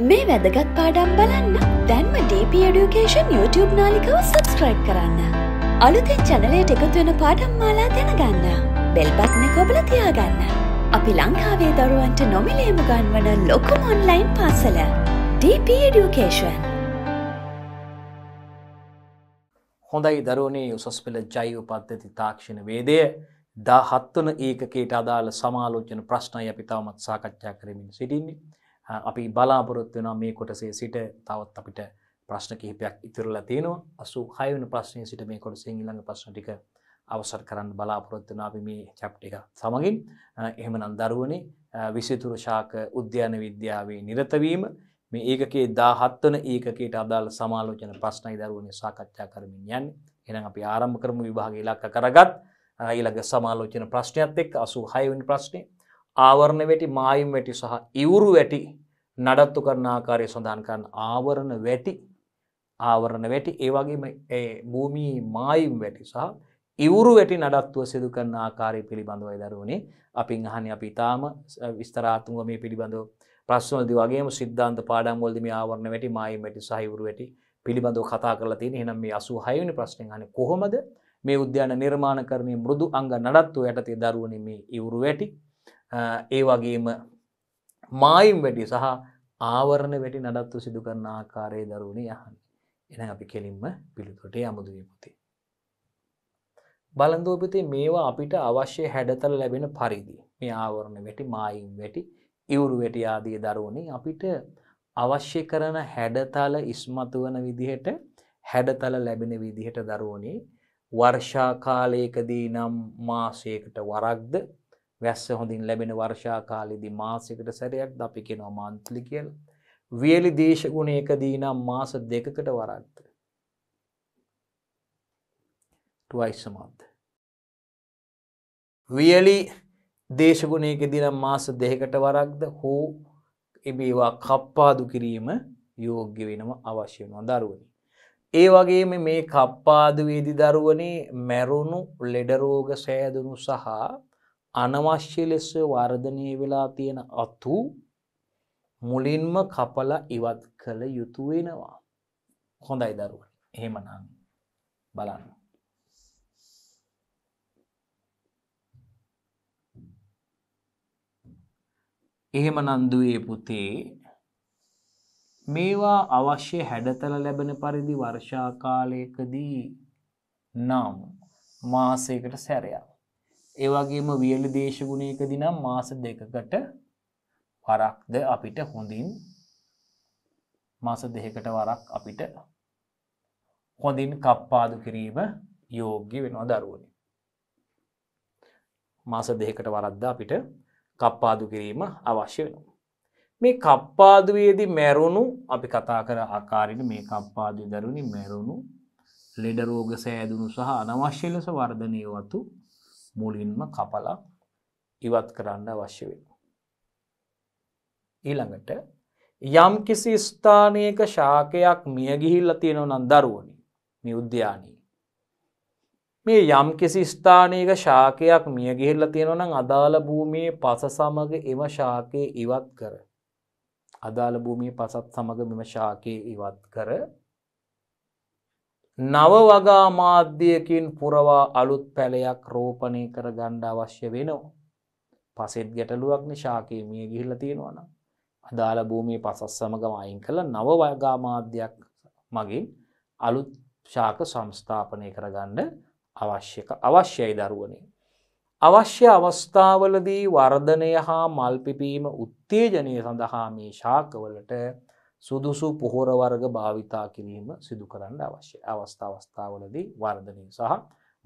මේ වැදගත් පාඩම් බලන්න දැන්ම DP Education YouTube නාලිකව සබස්ක්‍රයිබ් කරන්න. අලුතෙන් චැනලයට එකතු වෙන පාඩම් මාලා දැනගන්න. බෙල්බත්න කොබල තියාගන්න. අපි ලංකාවේ දරුවන්ට නොමිලේම ගන්වන ලොකුම ඔන්ලයින් පාසල DP Education. හොඳයි දරුණේ උසස් පෙළ ජෛව පද්ධති තාක්ෂණ වේදය දා හත්වන ඒකකේට අදාළ සමාලෝචන ප්‍රශ්නයි අපි තවමත් සාකච්ඡා කරමින් සිටින්නේ. අපි බලාපොරොත්තු වෙනවා මේ කොටසේ සිට තවත් අපිට ප්‍රශ්න කිහිපයක් ඉතිරලා තියෙනවා. 86 වෙනි ප්‍රශ්නයේ සිට මේ කොටසේ ඊළඟ ප්‍රශ්න ටික අවසන් කරන්න බලාපොරොත්තු වෙනවා අපි මේ චැප්ටර් එක සමගින්. එහෙමනම් දරුවනේ 23 ශාක උද්‍යාන විද්‍යාවේ නිරත වීම මේ ඒකකයේ 17 වන ඒකකයට අදාළ සමාලෝචන ප්‍රශ්නයි දරුවනේ සාකච්ඡා කරමින් යන්නේ. එහෙනම් අපි ආරම්භ කරමු විභාග ඉලක්ක කරගත් ඊළඟ සමාලෝචන ප්‍රශ්නයත් එක්ක 86 වෙනි ප්‍රශ්නේ ආවරණ වැටි මායිම් වැටි සහ ඉවුරු වැටි නඩත්තු කරන ආකාරය සඳහන් කරන්න ආවරණ වැටි ආවරණ වැටි ඒවගේම භූමී මායිම් වැටි සහ ඉවුරු වැටි නඩත්තුව සිදු කරන ආකාරය පිළිබඳවයි දරුවනේ අපින් අහන අපි ඉතාම විස්තරාත්තුව මේ පිළිබඳව ප්‍රශ්නවලදි වගේම සිද්ධාන්ත පාඩම්වලද මේ ආවරණ වැටි මායිම් වැටි සහිවුරු වැටි පිළිබඳව කතා කරලා තියෙන එහෙනම් මේ 86වෙනි ප්‍රශ්නෙන් අහන්නේ කොහොමද මේ උද්‍යාන නිර්මාණකරණයේ මෘදු අංග නඩත්තුව යටතේ දරුවනේ මේ ඉවුරු වැටි ඒ වගේම මායිම් වැඩි සහ ආවරණ වැටි නඩත්තු සිදු කරන ආකාරයේ දරුවනේ යහන් එන අපි කෙලින්ම පිළිතුරටේ අමුදුවිය පුතේ. බලන්දෝපතේ මේවා අපිට අවශ්‍ය හැඩතල ලැබෙන පරිදි මේ ආවරණ වැටි මායිම් වැටි ඉවුරු වැටි ආදී දරුවනේ අපිට අවශ්‍ය කරන හැඩතල ඉස්මතු වන විදිහට හැඩතල ලැබෙන විදිහට දරුවනේ වර්ෂා කාලයකදී නම් මාසයකට වරක්ද වැස්ස හොඳින් ලැබෙන වර්ෂා කාලෙදි මාසයකට සැරයක් අපි කෙනවා මාන්තලි කියලා. වියලි දේශගුණයකදී නම් මාස දෙකකට වරක්ද. twice a month. වියලි දේශගුණයකදී නම් මාස දෙකකට වරක්ද හෝ එබේවා කප්පාදු කිරීම යෝග්‍ය වෙනම අවශ්‍ය වෙනවා දරුවනි. ඒ වගේම මේ කප්පාදුවේදි දරුවනේ මැරුණු ලෙඩරෝග සෑදුණු සහ අනවශ්‍ය ලෙස වර්ධනය වෙලා තියෙන අතු මුලින්ම කපල ඉවත් කළ යුතු වෙනවා. හොඳයි දරුවන් එහෙමනම් බලන්න. එහෙම නන්දුවේ පුතේ මේවා අවශ්‍ය හැඩතල ලැබෙන පරිදි වර්ෂාකාලයකදී නම් මාසයකට සැරයක් ඒවගේම වියලි දේශගුණයකදි නම් මාස දෙකකට වරක්ද අපිට හොඳින් මාස දෙහකට වරක් අපිට හොඳින් කප්පාදු කිරීම යෝග්‍ය වෙනවා දරුවනි. මාස දෙහකට වරද්ද අපිට කප්පාදු කිරීම අවශ්‍ය වෙනවා. මේ කප්පාදුවේදී මැරුණු අපි කතා කර ආකාරයට මේ කප්පාදය දරුණි මැරුණු ලෙඩරෝග සෑදුණු සහ අනවශ්‍ය ලෙස වර්ධනය වතු මුලින්ම කපලා ඉවත් කරන්න අවශ්‍ය වෙන. ඊළඟට යම් කිසි ස්ථානයක ශාකයක් මියගිහිල්ල තියෙනව නම් දරුවනි මේ උද්‍යානී. මේ යම් කිසි ස්ථානයක ශාකයක් මියගිහිල්ල තියෙනව නම් අදාළ භූමියේ පස සමග එම ශාකය ඉවත් කර. අදාළ භූමිය පසත් සමග මෙම ශාකය ඉවත් කර නව වගා මාධ්‍යයකින් පුරවා අලුත් පැලයක් රෝපණය කර ගණ්ඩ අවශ්‍ය වෙනවා. පසෙත් ගැටලුවක් නිශාකයේ මිය ගිහිල්ල තියෙනවන. අදාළ භූමි පසස් සමගම අයින් කළ නව වයගා මාධ්‍යයක් මගින් අලුත් ශාක සංස්ථාපනය කරගණ්ඩ අවශ්‍යක අවශ්‍යයි දරුවනේ. අවශ්‍ය අවස්ථාවලදී වර්ධනය හා මල්පිපීම උත්තේජනය සඳහා මේ ශාකවලට සුදුසු පොහොර වර්ග භාවිතා කිරීම සිදු කරන්න අවශ්‍ය අවස්ථ අවස්ථාවලදී වර්ධනය සහ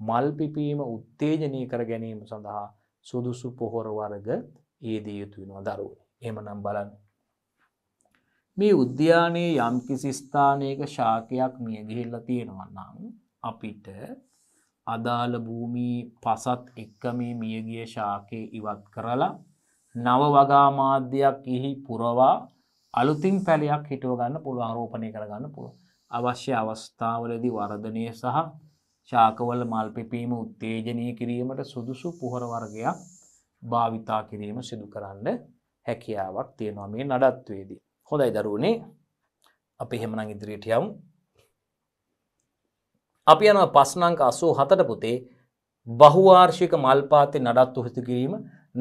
මල් පිපීම උත්තේජනය කර ගැනීම සඳහා සුදුසු පොහොර වර්ග ඒදී යුතු වෙනවා දරුවන එමනම් බලන්න. මේ උද්‍යානයේ යම්කිසි ස්ථානයක ශාකයක් මිය ගිහිල්ලා තියෙනවා නම් අපිට අදාළ භූමී පසත් එක්ක මේ මියගිය ශාකය ඉවත් කරලා නව වගා මාධ්‍යයක් එහි පුරවා අලුතින් පැලයක් හිටුව ගන්න පුළුව ආරෝපණය කරගන්න පුළුව. අවශ්‍ය අවස්ථාවලදි වර්ධනය සහ ශාකවල මල් පිපීම උත්තේජනය කිරීමට සුදුසු පුහරවර්ගයක් භාවිතා කිරීම සිදු කරන්න හැකියාවක් තියෙනවා මේ නඩත්වේදී. හොඳයි දරුණේ අපි හෙමනං ඉදිරියට යවම්. අපි යන පස්නංක අසූ හතට පුතේ බහුවාර්ෂික මල්පාතය නඩත්තු හෘති කිරීම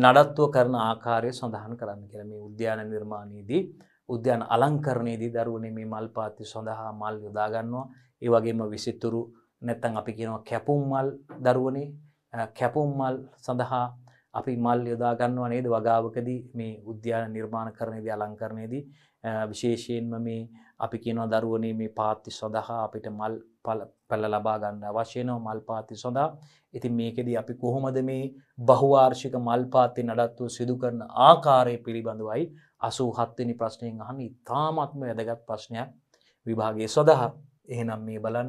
නඩත්තුව කරන ආකාරය සඳහන් කරන්න කරම මේ උද්‍යාන නිර්මාණයේදී උද්‍යාන අලංකරණයේදී දරුවනේ මේ මල් පාත්ති සඳහා මල් යොදාගන්නවා ඒ වගේම විසිතුරු නැත්තම් අපි කියනවා කැපුම් මල් දරුවනේ කැපුම් මල් සඳහා අපි මල් යොදා ගන්නවා නේද වගාවකදී මේ උද්‍යාන නිර්මාණකරණයේදී අලංකරණයේදී විශේෂයෙන්ම මේ අපි කියනවා දරුවනේ මේ පාත්ති සඳහා අපිට මල් පැල ලබා ගන්න අවශ්‍ය වෙනවා මල් පාත්ති සඳහා. ඉතින් මේකෙදී අපි කොහොමද මේ බහුවාර්ෂික මල් පාත්ති නඩත්තුව සිදු කරන ආකාරය පිළිබඳවයි අසූ හත්වෙනි ප්‍රශ්නයෙන් අහන ඉතාමත්ම වැදගත් ප්‍රශ්නයක් විභාගේ සඳහා එහෙනම් මේ බලන්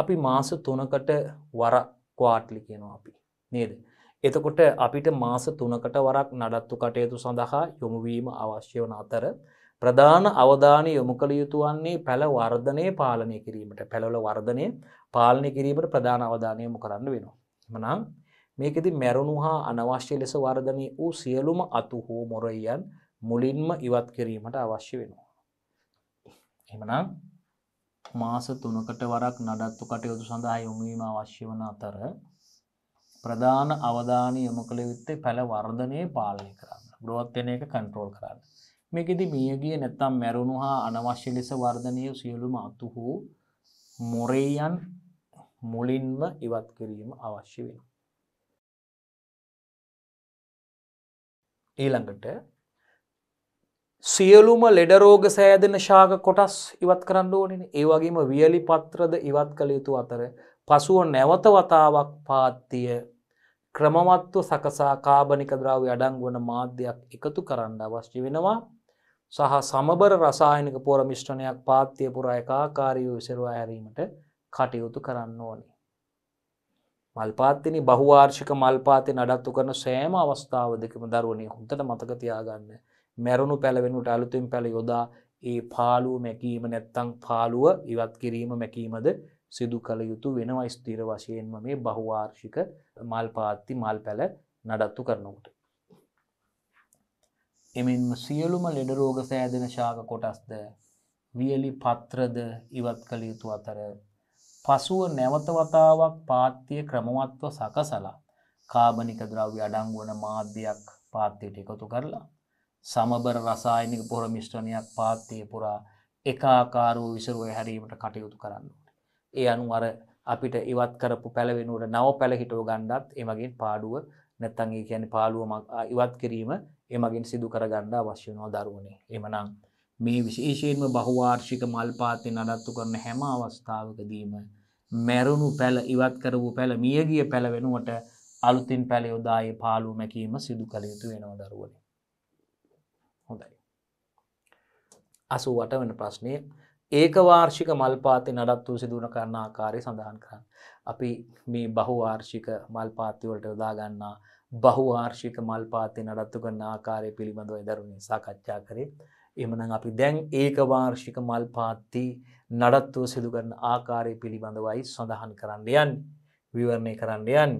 අපි මාස තුනකට වර කවාට්ලි කියනවා අපි නේද. එතකොට අපිට මාස තුනකට වරක් නඩත්තු කටයුතු සඳහා යොමුවීම අවශ්‍ය වන අතර ප්‍රධාන අවධානය යොමු කළ යුතුවන්නේ පැළ වර්ධනය පාලනය කිරීමට පැළවල වර්ධනය පාලනය කිරීමට ප්‍රධාන අවධානයමු කරන්න වෙනවා. මනම් මේකෙති මැරුණු හා අනවශ්‍ය ලෙස වර්ධනය වූ සියලුම අතු හෝ මොරයියන් මුලින්ම ඉවත් කිරීමට අවශ්‍ය වෙනවා. එමනම් මාස තුනකට වරක් නඩත්තු කටයුතු සඳහා යොමුවීම අවශ්‍ය වන අතර ප්‍රධාන අවධානය යොමු කළ යුත්තේ පැළ වර්ධනය පාලනය කරන්න බ්‍රෝත්වන එක කන්ට්‍රෝල් කරන්න. මේකෙදි මියගිය නැත්තම් මැරුණු හා අනවශ්‍ය ලෙස වර්ධනය සියලුම අතු හෝ මොරේයන් මුලින්ම ඉවත් කිරීම අවශ්‍ය වෙන. ඊළඟට සියලුම ලෙඩරෝග සෑදෙන ශාක කොටස් ඉවත් කරන්න ඕනනි ඒවගේම වියලි පත්‍රද ඉවත් කළ යුතු අතර පසුව නැවත වතාවක් පාත්තිය ක්‍රමවත්ව සකසා කාබනික ද්‍රාව අඩංගුවන මාධ්‍යයක් එකතු කරන්න අවශ්‍ය වෙනවා සහ සමබර රසායනික පොර මිශ්්‍රණයක් පාත්තිය පුරා එකකාකාරයෝ විසරවා හැරීමට කටයුතු කරන්න ඕනි. මල්පාත්තිනි බහවාර්ෂික මල්පාති නඩත්තු කරන සෑම අවස්ථාවදකම දරුවනේ හොඳට මතකතියාගන්න මැරුණු පැළවෙනුට අලුතෙන් පැළ යොදා ඒ පාලුව මැකීම නැත්තං පාලුව ඉවත් කිරීම මැකීමද සිදු කළ යුතු වෙනවා ස්තීර වශයෙන්ම මේ බහුවාර්ෂික මල් පාත්ති මල් පැළ නඩත්තු කරනකට. එමෙන්ම සියලුම ලෙඩරෝග සෑදෙන ශාක කොටස්ද වියලි පත්‍රද ඉවත් කළ යුතු අතර පසුව නැවතවතාවක් පාත්තිය ක්‍රමවත්ව සකසලා කාබනික ද්‍රව්‍ය අඩංගුවන මාධ්‍යයක් පාත්තියට එකතු කරලා සමබර රසායනික පොර මිශ්‍රණයක් පාත්තය පුරා එකාකාරූ විසරුව හැරීමට කටයුතු කරන්න. ඒ අනු අර අපිට ඉවත් කරපු පැළවෙනුවට නව පැළහිටෝ ගණ්ඩත් එමගින් පාඩුව නැත්තගේ කියැන පාලුවමක් ඉවත් කිරීම එමගින් සිදු කරගණ්ඩ අවශ්‍යනෝ දරුවනේ එමනම් මේ විශේෂයෙන්ම බහවාර්ෂික මල් පාත්තය නඩත්තු කරන හැම අවස්ථාවකදීම මැරුණු පැළ ඉවත් කරපු පැළ මියගිය පැළවෙනුවට අලුතින් පැළයොදායේ පාලු මැකීම සිදු කළ යුතු වෙනවා දරුවනේ අසුවට වන ප්‍රශ්නය ඒකවාර්ෂික මල්පාතය නඩත්තුූ සිදුවන කරන ආකාරය සඳහන් කරන්න. අපි මේ බහුවාර්ෂික මල්පාතිවලට යොදාගන්නා බහුවාර්ෂික මල්පාතය නඩත්තු කරන ආකාරය පිළිබඳව දරුණේ සාකච්ඡා කරේ. එමනම් අපි දැන් ඒකවාර්ෂික මල්පාත්ති නඩත්තුව සිදු කරන ආකාරය පිළිබඳවයි සඳහන් කරන්න යන් විවරණය කරන්න යන්.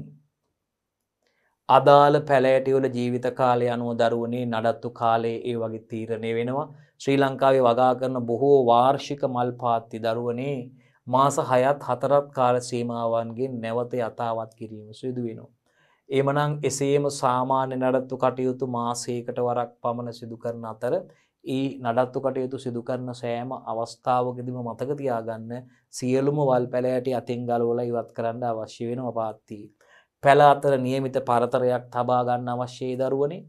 අදාළ පැලෑටිවල ජීවිත කාලය අනුව දරුවනේ නඩත්තු කාලයේ ඒ වගේ තීරණය වෙනවා ශ්‍රී ලංකාවේ වගා කරන බොහෝ වාර්ෂික මල් පාත්ති දරුවනේ මාස හයත් හතරත් කාල සීමාවන්ගේ නැවත යථාවත් කිරීම සිදු වෙනවා. එමනං එසේම සාමාන්‍ය නඩත්තු කටයුතු මාසයකට වරක් පමණ සිදු කරන අතර ඒ නඩත්තු කටයුතු සිදු කරන සෑම අවස්ථාවකදිම මතක තියාගන්න සියලුම වල් පැලෑට අතින් ගලවල ඉවත් කරන්න අවශ්‍ය වෙන අපාත්තිී. පැළ අතර නියමිත පරතරයක් තබාගන්න අවශ්‍යයේ දරුවනේ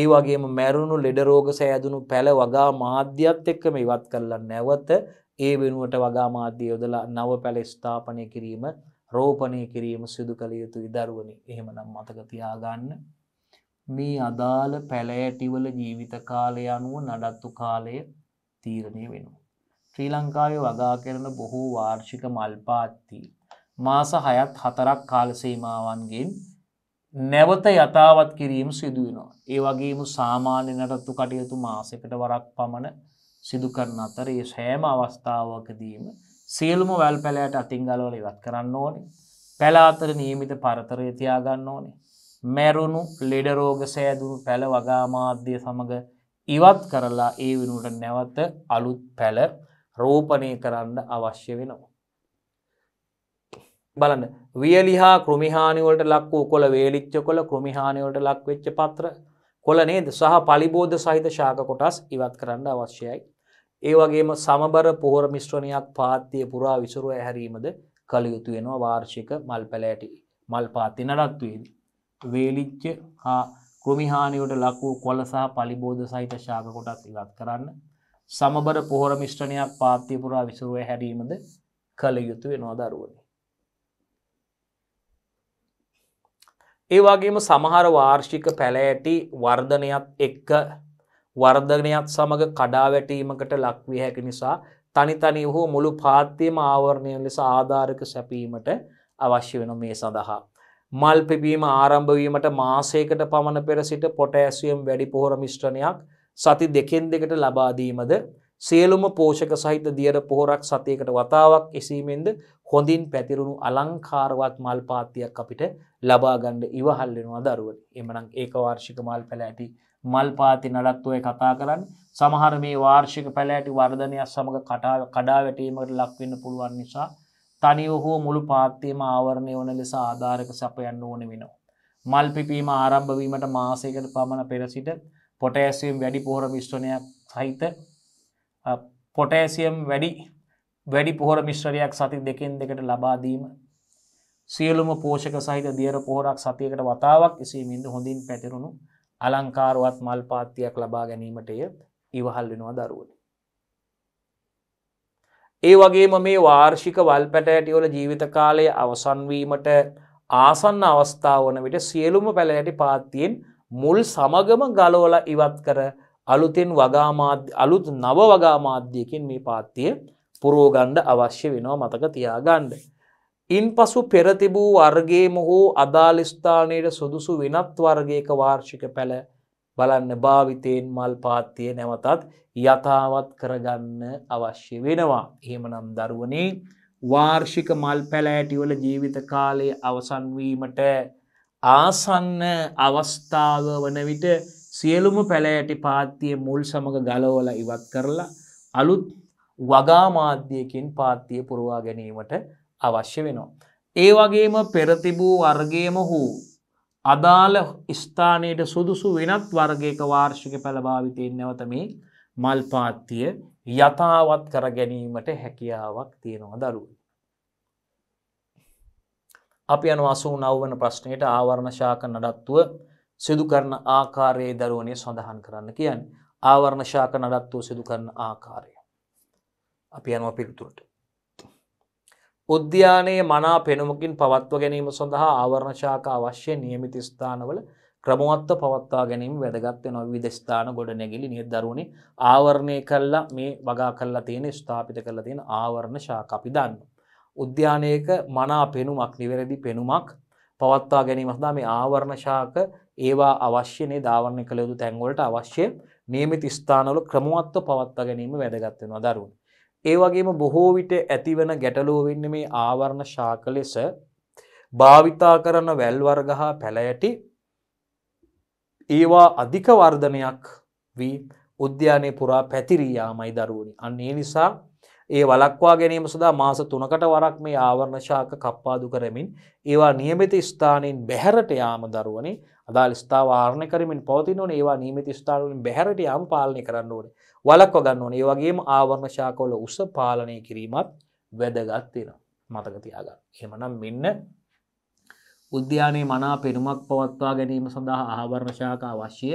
ඒ වගේම මැරුණු ලෙඩ රෝග සෑදුණු පැල වගා මාධ්‍යත් එක්කම ඉවත් කරලා නැවත ඒ වෙනුවට වගා මාධ්‍ය යොදලා නව පැල ස්ථාපනය කිරීම රෝපණය කිරීම සිදු කළ යුතුයි දරුවනි. එහෙමනම් මතක තියාගන්න. මේ අදාළ පැලෑටිවල ජීවිත කාලය අනුව නඩත්තු කාලය තීරණය වෙනවා. ශ්‍රී ලංකාවේ වගා කරන බොහෝ වාර්ෂික මල්පාත්ති මාස 6ත් 4ක් කාල සීමාවන්ගෙන් නැවත යථාවත් කිරීම සිදුවෙනවා. ඒවගේම සාමාන්‍ය නටත්තු කටයුතු මාසකට වරක් පමණ සිදුකරන අතර ඒ සෑම අවස්ථාවකදීම සියල්ම වැල් පැලෑට අතිංගලවල ඉවත් කරන්න ඕනේ. පැලාතර නියමිත පරතරය තියාගන්න ඕනේ. මැරුණු ලෙඩරෝග සෑදුරු පැළ වගාමාධ්‍ය සමඟ ඉවත් කරලා ඒ වෙනුවට නැවත අලුත් පැළ රෝපණය කරන්න අවශ්‍ය වෙනවා. බලන්න වියලිහා කෘමිහානිවලට ලක් වූ කොළ වේලිච්ච කොළ කෘමිහානිවලට ලක්වෙච්ච පත්‍ර කොළ නේද සහ පලිබෝධ සහිත ශාක කොටස් ඉවත් කරන්න අවශ්‍යයි. ඒ වගේම සමබර පොහොර මිශ්‍රණයක් පාත්තිය පුරා විසුරුව ඇහැරීමද කළයුතු වෙනවා වාර්ෂික මල් පැලෑටි මල් පාති නඩත්තුවේද. වේලිච්ච හා කෘමිහානිවට ලක් වූ කොළ සහ පලිබෝධ සහිත ශාක කොටස් ඉවත් කරන්න. සමබර පොහොර මිශ්‍රණයක් පාත්තිය පුරා විසුරුව හැරීමද කළ යුතු වෙනවා දරුවනි. ඒ වගේම සමහර වාර්ෂික පැලෑටි වර්ධනයත් එක්ක වර්ධනයත් සමඟ කඩාවැටීමකට ලක්විය හැකි නිසා තනිතනි හෝ මුළු පාත්තියම ආවරණය ලෙස ආධාරක සැපීමට අවශ්‍ය වෙන මේ සඳහා. මල් පිබීම ආරම්භවීමට මාසයකට පමණ පෙර සිට පොටෑසියම් වැඩි පොහොර මිශ්‍රණයක් සති දෙකෙන් දෙකට ලබාදීමද සියලුම පෝෂක සහිත දියර පොහොරක් සතියකට වතාවක් එසීමෙන්ද හොඳින් පැතිරුණු අලංකාරවත් මල් පාත්තියක් අපිට ලබාගණ්ඩ ඉවහල් වෙනවා දරුවට එමනම් ඒක වාර්ෂික මල් පැළ ඇති මල් පාති නඩත්තුවය කතා කරන්න සමහර මේ වාර්ෂික පැළෑටි වර්ධනයක් සමඟ කටාව කඩාවැටීමට ලක්වෙන්න පුළුවන් නිසා තනිවහෝ මුළු පාත්තේම ආවරණය වන ලෙස ආධාරක සපයන්න ඕන වෙනවා. මල් පිපීම ආරම්භවීමට මාසයකට පමණ පෙරසිට පොටෑසියම් වැඩි පෝර මිෂ්ටනයක් සහිත පොටෑසියම් වැඩි වැඩි පොහොර මිශ්‍රරයක් සති දෙකෙන් දෙකට ලබාදීම සියලුම පෝෂක සහිත දියර පොහොරක් සතියකට වතාවක් එසීමින්ද හොඳින් පැතිරුණු අලංකාරුවත් මල් පාත්තියක් ලබා ගැනීමටය ඉවහල් වෙනවා දරුවන. ඒ වගේම මේ වාර්ෂික වල් පැටඇටිවල ජීවිත කාලය අවසන්වීමට ආසන්න අවස්ථාවන විට සියලුම පැළ ඇටි පාත්තියෙන් මුල් සමගම ගලෝල ඉවත් කර අලුතෙන් අලුත් නව වගාමාධ්‍යයකින් මේ පාත්තිය පුරෝගණ්ඩ අවශ්‍ය වෙනවා මතක තියාගණ්ඩ. ඉන් පසු පෙරතිබූ වර්ගේම හෝ අදාලස්ථානයට සොදුසු වෙනත් වර්ගේක වාර්ෂික පැළ බලන්න භාවිතයෙන් මල් පාත්තිය නැවතත් යථාවත් කරගන්න අවශ්‍ය වෙනවා. එහෙමනම් දරුවනේ වාර්ෂික මල් පැලෑටිවල ජීවිත කාලය අවසන්වීමට ආසන්න අවස්ථාව වන විට සියලුම පැලෑටි පාත්තිය මුල් සමඟ ගලෝල ඉවත් කරලා අලුත් වගාමාධ්‍යයකින් පාත්තිය පුරවා ගැනීමට අවශ්‍ය වෙනවා. ඒ වගේම පෙරතිබූ වර්ගේම හූ අදාළ ස්ථානයට සුදුසු වෙනත් වර්ගේක වාර්ෂික පැළභාවිතයෙන් නැවත මේ මල් පාත්තිය යථාවත් කර ගැනීමට හැකියාවක් තියෙනවා දරුව. අපි අනු අසූ නව්වන ප්‍රශ්නයට ආවරණ ශාක නඩත්තුව සිදු කරන ආකාරයේ දරුවනය සඳහන් කරන්න කියන්න ආවරණ ශාක නඩත්තුව සිදු කරන ආකාරය. අපි යනුව පිළිතුරට. උද්‍යානයේ මනා පෙනුමකින් පවත්ව ගැනීම සඳහා ආවරණශාක අවශ්‍ය නියමිත ස්ථානවල ක්‍රමවත්ව පවත්වා ගැනීම වැදගත්ය නොවිධ ස්ථාන ගොඩ නැගිලි නිර්දරුණේ ආවරණය කල්ලා මේ වගා කල්ලා තියෙන ස්ථාපිත කරලා තියෙන ආවරණ ශාකපි දන්න. උද්‍යානයක මනා පෙනුමක් නිවැරදි පෙනුමක් පවත්වා ගැනීම සඳහා මේ ආවරණශාක ඒවා අවශ්‍යනේ ධාවරණය කළ යුතු තැන්වලට අවශ්‍ය නියමිත ස්ථානවල ක්‍රමවත්ව පවත්වා ගැනීම වැදගත්වෙනවා දරුණ. ඒ වගේම බොහෝ විට ඇතිවන ගැටලුව වෙන්න මේ ආවරණ ශාක ලෙස භාවිතා කරන වැල්වර්ග හා පැළයටි ඒවා අධික වර්ධනයක් වී උද්‍යානය පුරා පැතිරීයාමයි දරුවනි. අන්න ඒ නිසා ඒ වලක්වා ගැනීම සඳහා මාස තුනකට වරක් මේ ආවරණ ශාක කප්පාදු කරමින් ඒවා නියමිත ස්ථානයෙන් බැහැරට යාම දරුවනේ අදාළ ස්ථාව ආරණය කරමින් පවතින ඕනේ ඒවා නියමිත ස්ථාන වලින් බැහැරට යාම පාලනය කරන්න ඕනේ. වලක්ව ගන්න ඕනේ. ඒ වගේම ආවරණ ශාකවල උස පාලනය කිරීමත් වැදගත් වෙනවා. මතක තියාගන්න. එහෙමනම් මෙන්න උද්‍යානයේ මනා පෙනුමක් පවත්වා ගැනීම සඳහා ආවරණ ශාක අවශ්‍ය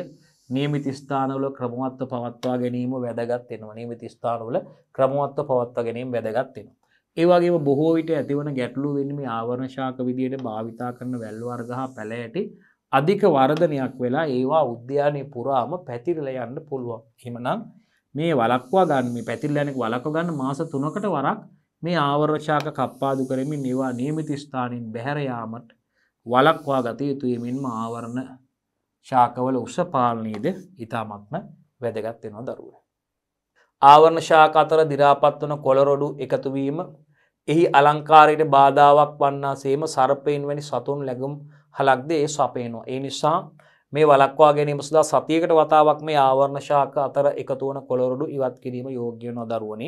නියමිත ස්ථානවල ක්‍රමවත්ව පවත්වා ගැනීම වැදගත් වෙනවා. නියමිත ස්ථානවල ක්‍රමවත්ව පවත්වා ගැනීම වැදගත් වෙනවා. ඒ වගේම බොහෝ විට ඇතිවන ගැටලු වෙන්නේ මේ ආවරණ ශාක විදියට භාවිතා කරන වැල් වර්ග හා පැල ඇටි අධික වර්ධනයක් වෙලා ඒවා උද්‍යානයේ පුරාම පැතිරලා යන්න පුළුවන්. එහෙමනම් මේ වලක්වා ගන්න මේ පැතිල්ලැනෙක් වලක ගන්න මාස තුනකට වරක් මේ ආවර්ශාක කප්පාදු කරමින් නිවා නියමිත ස්ථානින් බැහැරයාමට වලක්වා ගත යුතුය මෙන්ම ආවරණ ශාකවල උස පාලනයේද ඉතාමත්ම වැදගත් වෙනවා දරුව. ආවරණ ශාක අතර දිරාපත් වන කොළරොඩු එකතුවීම එහි අලංකාරයට බාධාවක් වන්නාසේම සර්පයින් වැනි සතුන් ලැබුම් හලක්ද ඒ සපේනවා. ඒ නිසා මේ වලක්වා ගැනීම සුදා සතියකට වතාවක් මේ ආවරණ ශාක අතර එකතු වන කොළොරඩු ඉවත් කිරීම යෝග්‍ය නොදරුවනි.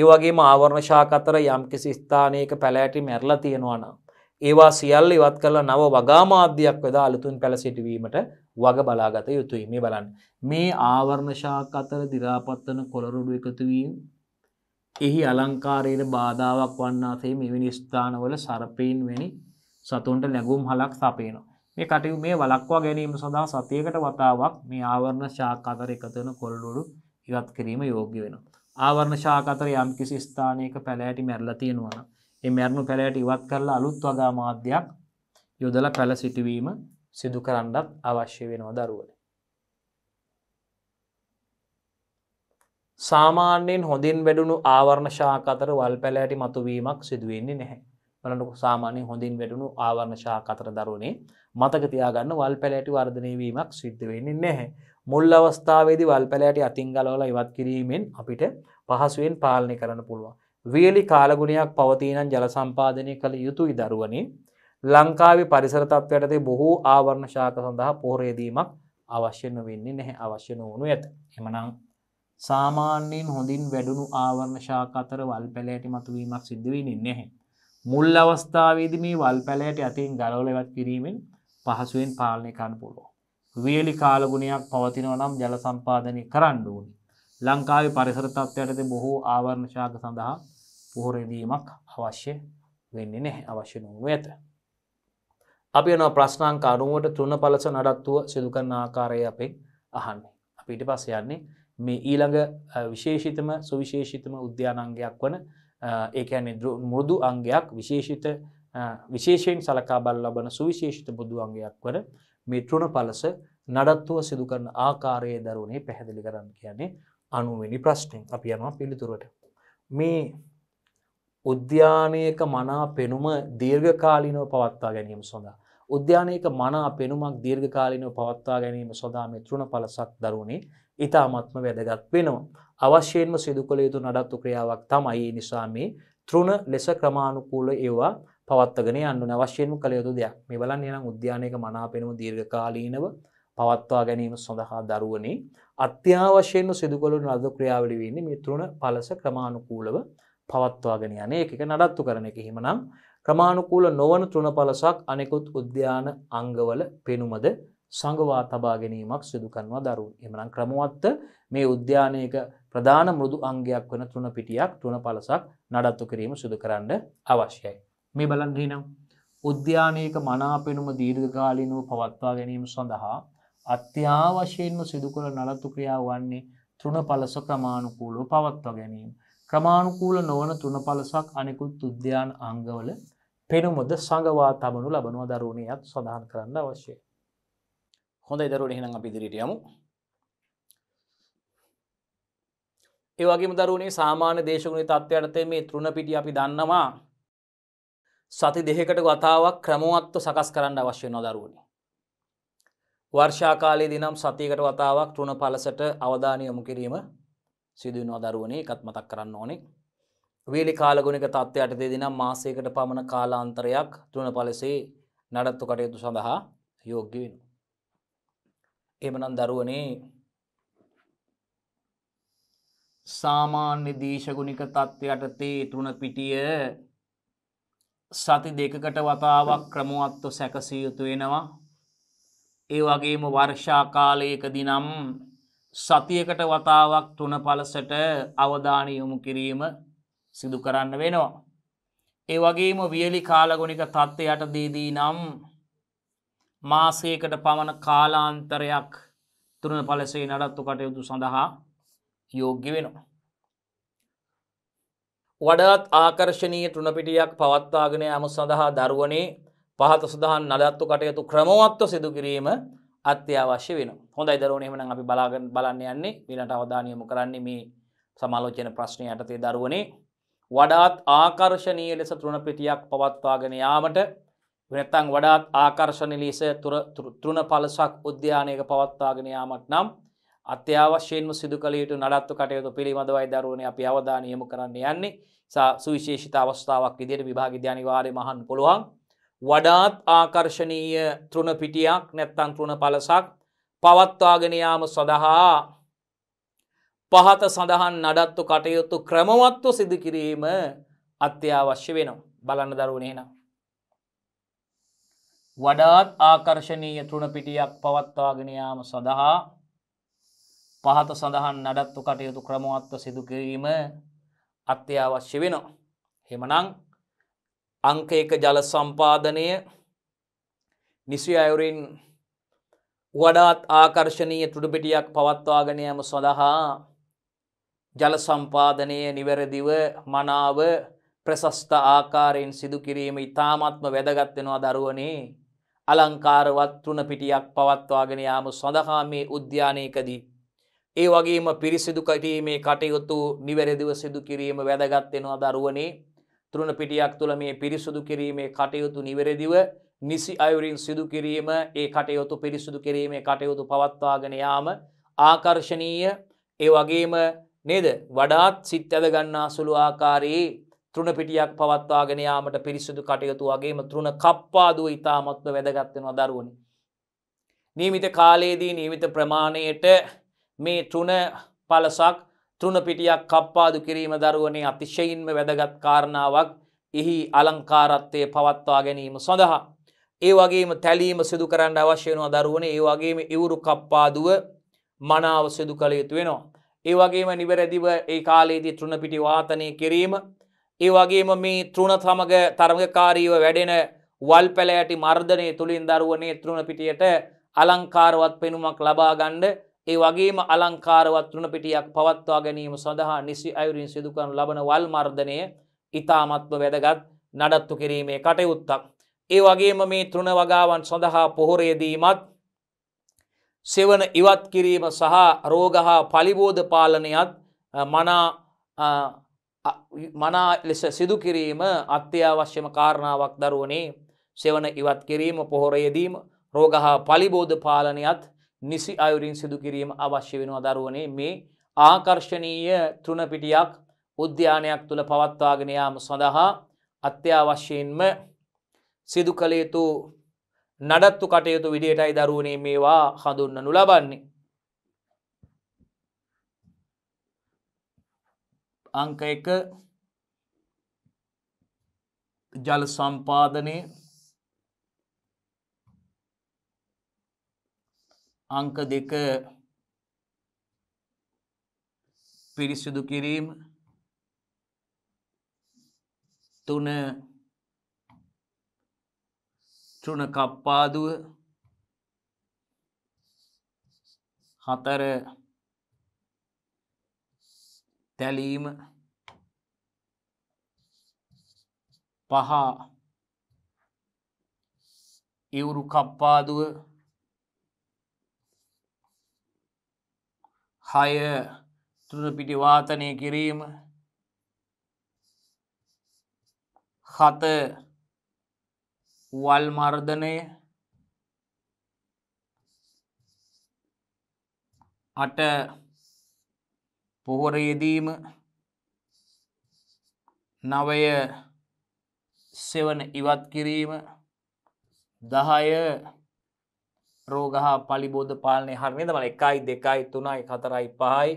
ඒ වගේම ආවරණ ශාක අතර යම්කිසි ස්ථානයක පැලෑටි මැරලා තියෙනවා නම් ඒවා සියල්ල ඉවත් කරලා නව වගාමාධ්‍යයක් වෙදා අලුතුන් පැළ සිටුවීමට වග බලාගත යුතුයි මේ බලන්න. මේ ආවරණ ශාක අතර දිරාපත්වන කොළරුඩු එකතුවීම් එහි අලංකාරයට බාධාවක් වන්නාසේ මෙවිනි ස්ථානවල සරපීන් වැනි සතුන්ට නැගුම් හලක් සපේනවා. මේ කටයු මේ වලක්වා ගැනීම සඳහා සතියකට වතාවක් මේ ආවරණ ශාක අතර එකතුවන කොල්ලුඩු ඉවත් කිරීම යෝග්‍ය වෙන. ආවරණ ශාක අතර යම්කිසි ස්ථානයක පැලෑටි මැරලා තියෙනවන. ඒ මැරණු පැලෑට ඉවත් කරලා අලුත් වගා මාධ්‍යයක් යොදල පැල සිටුවීම සිදු කරන්නත් අවශ්‍ය වෙනවා දරුවන. සාමාන්‍යයෙන් හොඳින් වැඩුණු ආවරණ ශාක අතර වල් පැලෑටි මතුවීමක් සිදුවෙන්නේ නැහැ. බලන්නකො සාමාන්‍ය හොඳින් වැටුණු ආවරණ ශාක අතර දරුවනේ මතක තියාගන්න වල් පැලෑටි වර්ධනය වීමක් සිද්ධ වෙන්නේ නැහැ. මුල් අවස්ථාවේදී වල් පැලෑටි අතින් ගලවලා ඉවත් කිරීමෙන් අපිට පහසුවෙන් පාලනය කරන්න පුළුවන්. වියලි කාලගුණයක් පවතිනන් ජල සම්පාදනය කළ යුතුයි දරුවනේ ලංකාවේ පරිසර තත්ත්වයටතේ බොහෝ ආවරණ ශාක සඳහා පෝරේදීමක් අවශ්‍ය නොවෙන්නේ නැහැ අවශ්‍ය නොවනු ඇත. එමනම් සාමාන්‍යයෙන් හොඳින් වැඩුණු ආවරණ ශාක අතර වල් පැලෑටි මතුවීමක් සිද්ධවෙන්නේ නැහැ. මුල් අවස්ථාවේද මේ වල් පැලෑට ඇතින් ගලවලවත් කිරීමෙන් පහසුවෙන් පාලනය කන්න පුළුව. වියලි කාලගුණයක් පවතිනව නම් ජල සම්පාදනය කරන්න ඕනි. ලංකාවේ පරිසර තත්ත්වයටද බොහෝ ආවර්ණශාක සඳහා පොහොරදීමක් අවශ්‍ය වෙන්න නැහැ අවශ්‍ය නොව ඇත. අපි යන ප්‍රශ්නාංක අනුවට තුන පලස නඩත්තුව සිදුකරන්න ආකාරය අපේ අහන්නේ. අපිට පස්ස යන්නේ මේ ඊළඟ විශේෂිතම සුවිශේෂිතම උද්‍යානංගයක් වන ඒකැන මුරුදු අංගයක් විශේෂිත විශේෂයෙන් සලකා බල ලබන සුවිශේෂිත බුදු අංගයක් වන මිටෘුණ පලස නඩත්තුව සිදුකරන ආකාරයේ දරුණේ පැහැදිලි කරන්න කියන්නේ අනුවනි ප්‍රශ්නයෙන් අපි යනවා පිළිතුරට. මේ උද්‍යානයක මනා පෙනුම දීර්ඝකාලිනව පවත්වා ගැනීම සොඳා. උද්‍යානයක මනා පෙනුමක් දීර්ඝකාලිනව පවත්වා ගැනීම සොදා මිතෘුණ පලසක් දරුණේ ඉතාමත්ම වැදගත් වෙනවා. අවශ්‍යයෙන්ම සිදු කළ යුතු නඩත්තු ක්‍රියාවක් තමයි නිසා මේ තෘුණ ලෙස ක්‍රමාණුකූල ඒවා පවත්තගෙන අන්න අවශ්‍යයෙන්ම කළ යුතු දෙයක් මේ බලන් එනම් උද්‍යානයක මනාපෙනම දීර්ඝකාලීනව පවත්වා ගැනීම සඳහා දරුවනේ අත්‍යවශ්‍යයෙන් සිදුකොළු නද ක්‍රියාවලි වෙන්නේ මේ තෘුණ පලස ක්‍රමාණුකූලව පවත්වාගෙන යන එක නඩත්තු කරන එක හිමනම් ක්‍රමාණුකූල නොවන තෘුණ පලසක් අනෙකුත් උද්‍යාන අංගවල පෙනුමද සඟවා තබා ගැනීමක් සිදු කරනවා දරුවන්. එමනම් ක්‍රමවත්ත මේ උද්‍යානයක ප්‍රධාන මෘදු අංගයක් වන තුන පිටියක් තුන පලසක් නඩත්තු කිරීම සිදු කරන්න අවශ්‍යයි. මේ බලන් හිනම් උද්‍යානයක මනාපෙනුම දීර්ඝකාලීනව පවත්වා ගැනීම සඳහා අත්‍යවශයෙන්ම සිදුකළ නලත්තු ක්‍රියා වන්නේ තෘණ පලස ක්‍රමාණුකූලෝ පවත්වා ගැනීම. ක්‍රමාණුකූල නොවන තුන පලසක් අනෙකුත් උද්‍යාන අංගවල පෙනුමුද සඟවා තබනු ලබනවා දරුණයත් සඳහන් කරන්න අවශ්‍යය. හොඳ දරුවට හිනම් අපි දිරිටියමු ඒවගේම දරුණේ සාමාන්‍ය දේශගුණේ තත්ත්වයටතේ මේ තෘුණ පිටි අපි දන්නවා සති දෙහකට ගතාවක් ක්‍රමුවත්ව සකස් කරන්න අවශ්‍ය නොදරුවනි. වර්ෂාකාලයේ දිනම් සතියකට වතාවක් තුන පලසට අවධානය යොමු කිරීම සිදුව නොදරුවනේ එකත් මතක් කරන්න ඕනේ. වේලි කාලගුණික තත්ත්වයට දෙදිනම් මාසයකට පමණ කාලාන්තරයක් තුන පලසේ නඩත්තු කටයුතු සඳහා යෝග්‍ය වෙනවා. එමනම් දරුවනේ සාමාන්‍ය දේශගුණික තත්ත්වයට තේ තුන පිටිය සති දෙකකට වතාවක් ක්‍රමුවත්ව සැකසිය යුතු වෙනවා. ඒ වගේම වර්ෂාකාලයකදි නම් සතියකට වතාවක් තුන පලසට අවධානය යොමු කිරීම සිදු කරන්න වෙනවා. ඒ වගේම වියලි කාලගුණික තත්ත්වයට දීදී නම් මාසයකට පමණ කාලාන්තරයක් තුරණ පලසේ නඩත්තු කටයුතු සඳහා යෝග්‍ය වෙනවා. වඩාත් ආකර්ශණීය තුනපිටියක් පවත්වාගෙන යම සඳහා දරුවනේ පහත සඳහන් නලත්තු කටයුතු ක්‍රමවත්ව සිදු කිරීම අත්‍යවශ්‍ය වෙන හොඳ දරුවන එහමන අපි බලාගන්න බලන්න යන්නේ වෙනට අවධානයමු කරන්නේ මේ සමාලෝචන ප්‍රශ්නය යටතේ දරුවනේ වඩාත් ආකර්ශණීය ලෙස තුනපිටියක් පවත්වාගෙන යාමට වෙනත්තං වඩාත් ආකර්ශණ ලෙස තෘණ පලසක් උද්‍යානයක පවත්වාගෙන යාමට නම් අත්‍යවශ්‍යයෙන්ම සිදු කළයුතු නඩත්තු කටයුතු පිළිබඳවයි දරුවන අපි අවධාන යමු කරන්න යන්නේ සා සුවිශේෂිත අවස්ථාවක් විදියට විභාග ධ්‍යානිවාරය මහන් පුළුවන් වඩාත් ආකර්ශණීය තෘණ පිටියක් නැත්තං තෘණ පලසක් පවත්වාගෙනයාම සඳහා පහත සඳහන් නඩත්තු කටයුතු ක්‍රමවත්ව සිදුකිරීම අත්‍යවශ්‍ය වෙනවා බලන්න දරුවනේනම්. වඩාත් ආකර්ශණීය තුනපිටියක් පවත්වාගෙනයාම සඳහා පහත සඳහන් නඩත්තු කටයුතු ක්‍රමවත්ව සිදුකිරීම අත්‍යවශ්‍ය වෙනවා. හෙමනං අංක එක ජල සම්පාදනය නිසි අයුරින් වඩාත් ආකර්ශණීය තුඩපිටියක් පවත්වාගෙනයම සඳහා ජල සම්පාදනය නිවැරදිව මනාව ප්‍රසස්ථ ආකාරයෙන් සිදුකිරීම ඉතාමත්ම වැදගත්වෙනවා දරුවනේ අලංකාරවත් තුන පිටියක් පවත්වාගෙන යාම සඳහා මේ උද්‍යානයකදී ඒ වගේම පිරිසිදු කටීමේ කටයුතු නිවැරදිව සිදු කිරීම වැදගත් වෙනවා දරුවනේ තුන පිටියක් තුළ මේ පිරිසුදු කිරීමේ කටයුතු නිවැරදිව නිසි අයුරින් සිදු කිරීම ඒ කටයුතු පිරිසුදු කිරීමේ කටයුතු පවත්වාගෙන යාම ආකර්ශනීය ඒ වගේම නේද වඩාත් සිත් ඇද ගන්නා සුළු ආකාරයේ තෘණ පිටියක් පවත්වාගෙන යාමට පිරිසිදු කටයුතු වගේම තෘණ කප්පාදුව ඉතාමත්ව වැදගත්වෙනවා දරුවනි. නීමිත කාලයේදී නීමිත ප්‍රමාණයට මේ තෘණ පලසක් තෘණ පිටියක් කප්පාදු කිරීම දරුවනේ අතිශයින්ම වැදගත් කාරණාවක් එහි අලංකාරත්වය පවත්වා ගැනීම සඳහා. ඒ වගේම තැලීම සිදු කරන්න අවශ්‍යයනවා දරුවන ඒ වගේම ඉවුරු කප්පාදුව මනාව සිදු කළ යුතු වෙනවා. ඒ වගේම නිවැරදිව ඒ කාලයේදී තෘණ පිටි වාතනය කිරීම ඒ වගේම මේ තෘණ සමග තරගකාරීව වැඩෙන වල් පැලෑටි මර්ධනය තුළින් දරුවනේ තෘණ පිටියට අලංකාරවත් පෙනුමක් ලබාගණ්ඩ ඒ වගේම අලංකාරවත් තෘණ පිටියක් පවත්වා ගැනීම සඳහා නිසි අයුරින් සිදුකරන ලබන වල් මර්ධනය ඉතාමත්ම වැදගත් නඩත්තු කිරීමේ කටයුත්තක්. ඒ වගේම මේ තෘණ වගාවන් සඳහා පොහොරේදීමත් සෙවන ඉවත් කිරීම සහ රෝග හා පලිබෝධ පාලනයත් මනා මනා ලෙස සිදු කිරීම අත්‍යවශ්‍යම කාරණාවක් දරුවනේ සෙවන ඉවත් කිරීම පොහොරයදීම රෝග හා පලිබෝධ පාලනයත් නිසි අයුරින් සිදු කිරීම අවශ්‍ය වෙනවා දරුවනේ මේ ආකර්ශණීය තෘණපිටියක් උද්‍යානයක් තුළ පවත්වාගෙනයාම සඳහා අත්‍යවශ්‍යයෙන්ම සිදු කළ යුතු නඩත්තු කටයුතු විඩියටයි දරුවනේ මේවා හඳුන්නනු ලබන්නේ. අංක එක ජල සම්පාදනය අංක දෙක පිරිසිදු කිරීම තුන චුණ කප්පාදුව හතර තැලීම පහා ඉවුරු කප්පාදුව හය තුළ පිටි වාතනය කිරීම හත වල් මර්ධනය අට පොහොර යෙදීම නවය සෙවන ඉවත් කිරීම දහය රෝග හා පලිබෝධ පාලනය හරමද මන එකයි දෙකයි තුනයි කතරයි පහයි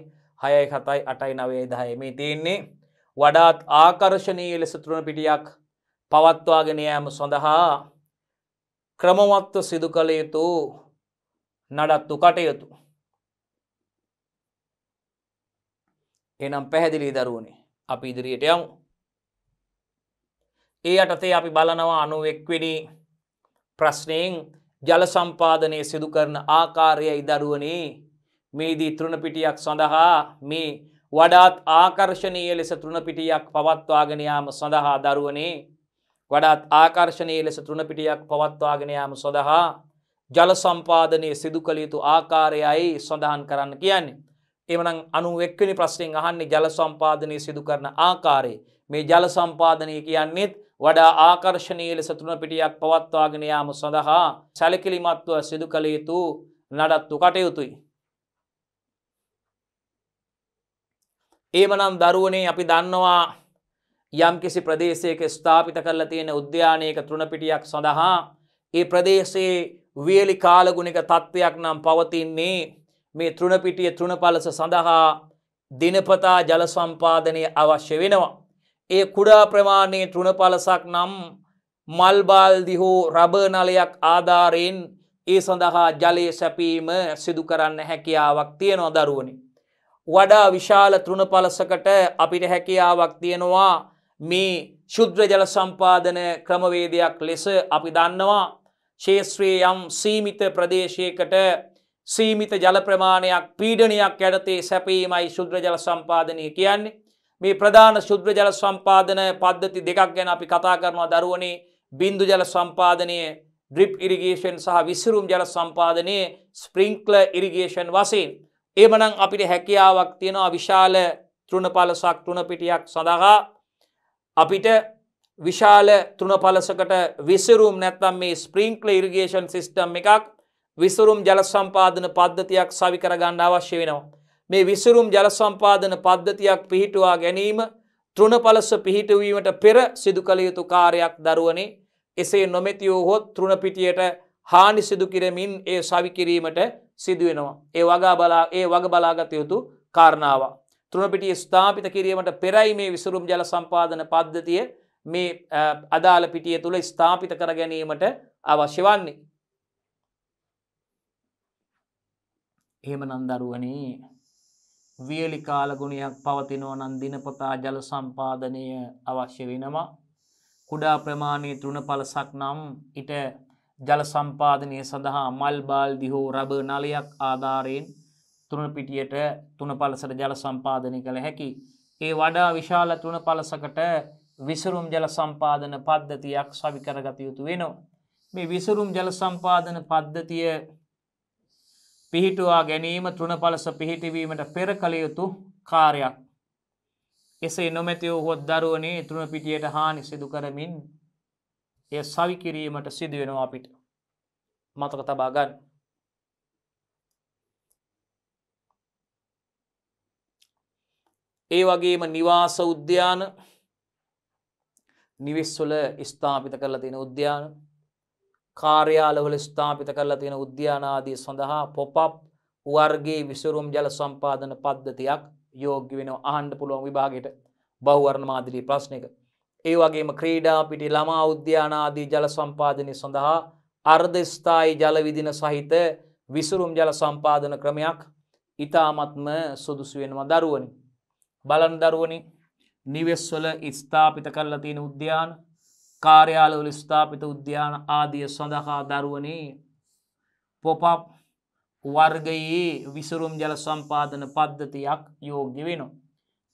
හයයි කතයි අටයි නවේ දහය මේ තියෙන්නේ වඩාත් ආකර්ශණය ලෙස තුරණ පිටියක් පවත්වාගෙන යෑම සඳහා ක්‍රමවත්ව සිදු කළ යුතු නඩත්තු කටයුතු එනම් පැහැදිලි දරුවනි අපි ඉදිරියට යමු. ඒ අටතේ අපි බලනවා අනුවෙක්වෙනි ප්‍රශ්නයෙන් ජල සම්පාදනය සිදු කරන ආකාරය ඉදරුවනේ මේදී තෘණපිටියක් සඳහා මේ වඩාත් ආකර්ශණීය ලෙස තෘණපිටියක් පවත්වාගෙනයාම සඳහා දරුවනේ වඩාත් ආකර්ශණය ලෙස තෘණපිටියක් පවත්වාගෙනයාම සොඳහා ජල සම්පාදනය සිදු කළ යුතු ආකාරයයි සඳහන් කරන්න කියන්නේ. එමනම් අනුව එක්වනි ප්‍රශ්නයෙන් අහන්නේ ජල සම්පාදනය සිදු කරන ආකාරයේ මේ ජල සම්පාදනය කියන්නේත් වඩා ආකර්ශණය ලෙස තුන පිටියක් පවත්වාගෙන යාම සඳහා සැලකිලිමත්ව සිදු කළ යුතු නඩත්තු කටයුතුයි. ඒමනම් දරුවනේ අපි දන්නවා යම්කිසි ප්‍රදේශයක ස්ථාපිත කරලා තියෙන උද්‍යානයක තෘණපිටියක් සඳහා ඒ ප්‍රදේශයේ වියලි කාලගුණික තත්ත්වයක් නම් පවතින්නේ මේ තෘණපිටිය තෘණපලස සඳහා දිනපතා ජලසම්පාදනය අවශ්‍ය වෙනවා. ඒ කුඩා ප්‍රමාණයේ තෘණපලසක් නම් මල්බාල්දි හෝ රබනලයක් ආධාරයෙන් ඒ සඳහා ජලය සැපීම සිදු කරන්න හැකියාවක් තියෙනවා දරුවනි. වඩා විශාල තෘණපලසකට අපිට හැකියාවක් තියෙනවා මේ ශුද්‍ර ජල සම්පාදන ක්‍රමවේදයක් ලෙස අපි දන්නවා ශේත්‍රයේ යම් සීමිත ප්‍රදේශයකට සීමිත ජල ප්‍රමාණයක් පීඩනයක් යටතේ සැපීමයි ශුද්‍රජල සම්පාදනය කියන්නේ. මේ ප්‍රධාන ශුද්‍රජල සම්පාදන පද්ධති දෙකක් ගැන අපි කතා කරනවා දරුවනේ බින්දු ජල සම්පාදනය ඩ්‍රිප් ඉරිගේෂන් සහ විසිරුම් ජල සම්පාදනය ස්ප්‍රිංක්ල ඉරිගේෂන් වසයෙන්. ඒමනං අපිට හැකියාවක් තියෙනවා විශාල තෘණපලසක් තුනපිටියක් සඳහා අපිට විශාල තුනපලසකට විසිරුම් නැත්තම් මේ ස්ප්‍රිංක්ල ඉරිගේෂන් සිිස්ටම් එකක් විසුරුම් ජල සම්පාදන පද්ධතියක් සවි කරගන්න අවශ්‍ය වෙනවා. මේ විසුරුම් ජල සම්පාදන පද්ධතියක් පිහිටුවා ගැනීම තෘණපලස පිහිටවීමට පෙර සිදු කළ යුතු කාරයක් දරුවනේ එසේ නොමැතියෝ හොත් තෘණපිටියට හානි සිදුකිරමින් ඒ සවිකිරීමට සිදුවෙනවා. ඒ වගා බලා ඒ වග බලාගත යුතු කාරණාව. තෘණපිටිය ස්ථාපිත කිරීමට පෙරයි මේ විසුරුම් ජල සම්පාදන පද්ධතිය මේ අදාළ පිටිය තුළ ස්ථාපිත කර ගැනීමට අවශ්‍ය වන්නේ. එහෙම නන්දරුවනේ වියලි කාලගුණයක් පවතිනෝ නම් දිනපතා ජල සම්පාදනය අවශ්‍ය වෙනවා කුඩා ප්‍රමාණයේ තෘණපලසක් නම් ඊට ජල සම්පාදනය සඳහා මල් බාල්දි හෝ රබ නලයක් ආධාරයෙන් තුන පිටියට තුන පලසට ජල සම්පාදනය කළ හැකි. ඒ වඩා විශාල තුන පලසකට විසරුම් ජල සම්පාදන පද්ධතියක් සවිකරගත යුතු වෙනවා. මේ විසරුම් ජල සම්පාදන පද්ධතිය පිහිටුවා ගැනීම තෘණපලස පිහිටිවීමට පෙරකළයුතු කාරයක්. එසේ නොමැතිවෝ හොත් දරුවනේ තුන පිටියට හානි සිදු කරමින් එය සවිකිරීමට සිදුවෙනවා අපිට මතක තබා ගන්න. ඒ වගේම නිවාස උද්‍යාන නිවිස්වල ස්ථාපිත කරලා තියෙන උද්‍යාන කාර්යාලවල ස්ථාපිත කරලා තියෙන උද්‍යානාදී සඳහා පොපප් වර්ගේ විසුරුම් ජල සම්පාදන පද්ධතියක් යෝග්‍ය වෙන අහන්ඩ පුළුවන් විභාගයට බහුවරණ මාදිරී ප්‍රශ්නක. ඒ වගේම ක්‍රීඩා පිටි ළමා උද්‍යානාදී ජල සම්පාදනය සඳහා අර්ධස්ථායි ජලවිදින සහිත විසුරුම් ජල සම්පාදන ක්‍රමයක් ඉතාමත්ම සුදුසුවෙනවා දරුවනි. බලන් දරුවනි නිවෙස්වල ස්ථාපිත කරලා තියෙන උද්‍යාන කාර්යාලවල ස්ථාපිත උද්‍යාන ආදිය සඳහා දරුවනේ පොපප් වර්ගයේ විසුරුම් ජල සම්පාදන පද්ධතියක් යෝග්‍ය වෙනවා.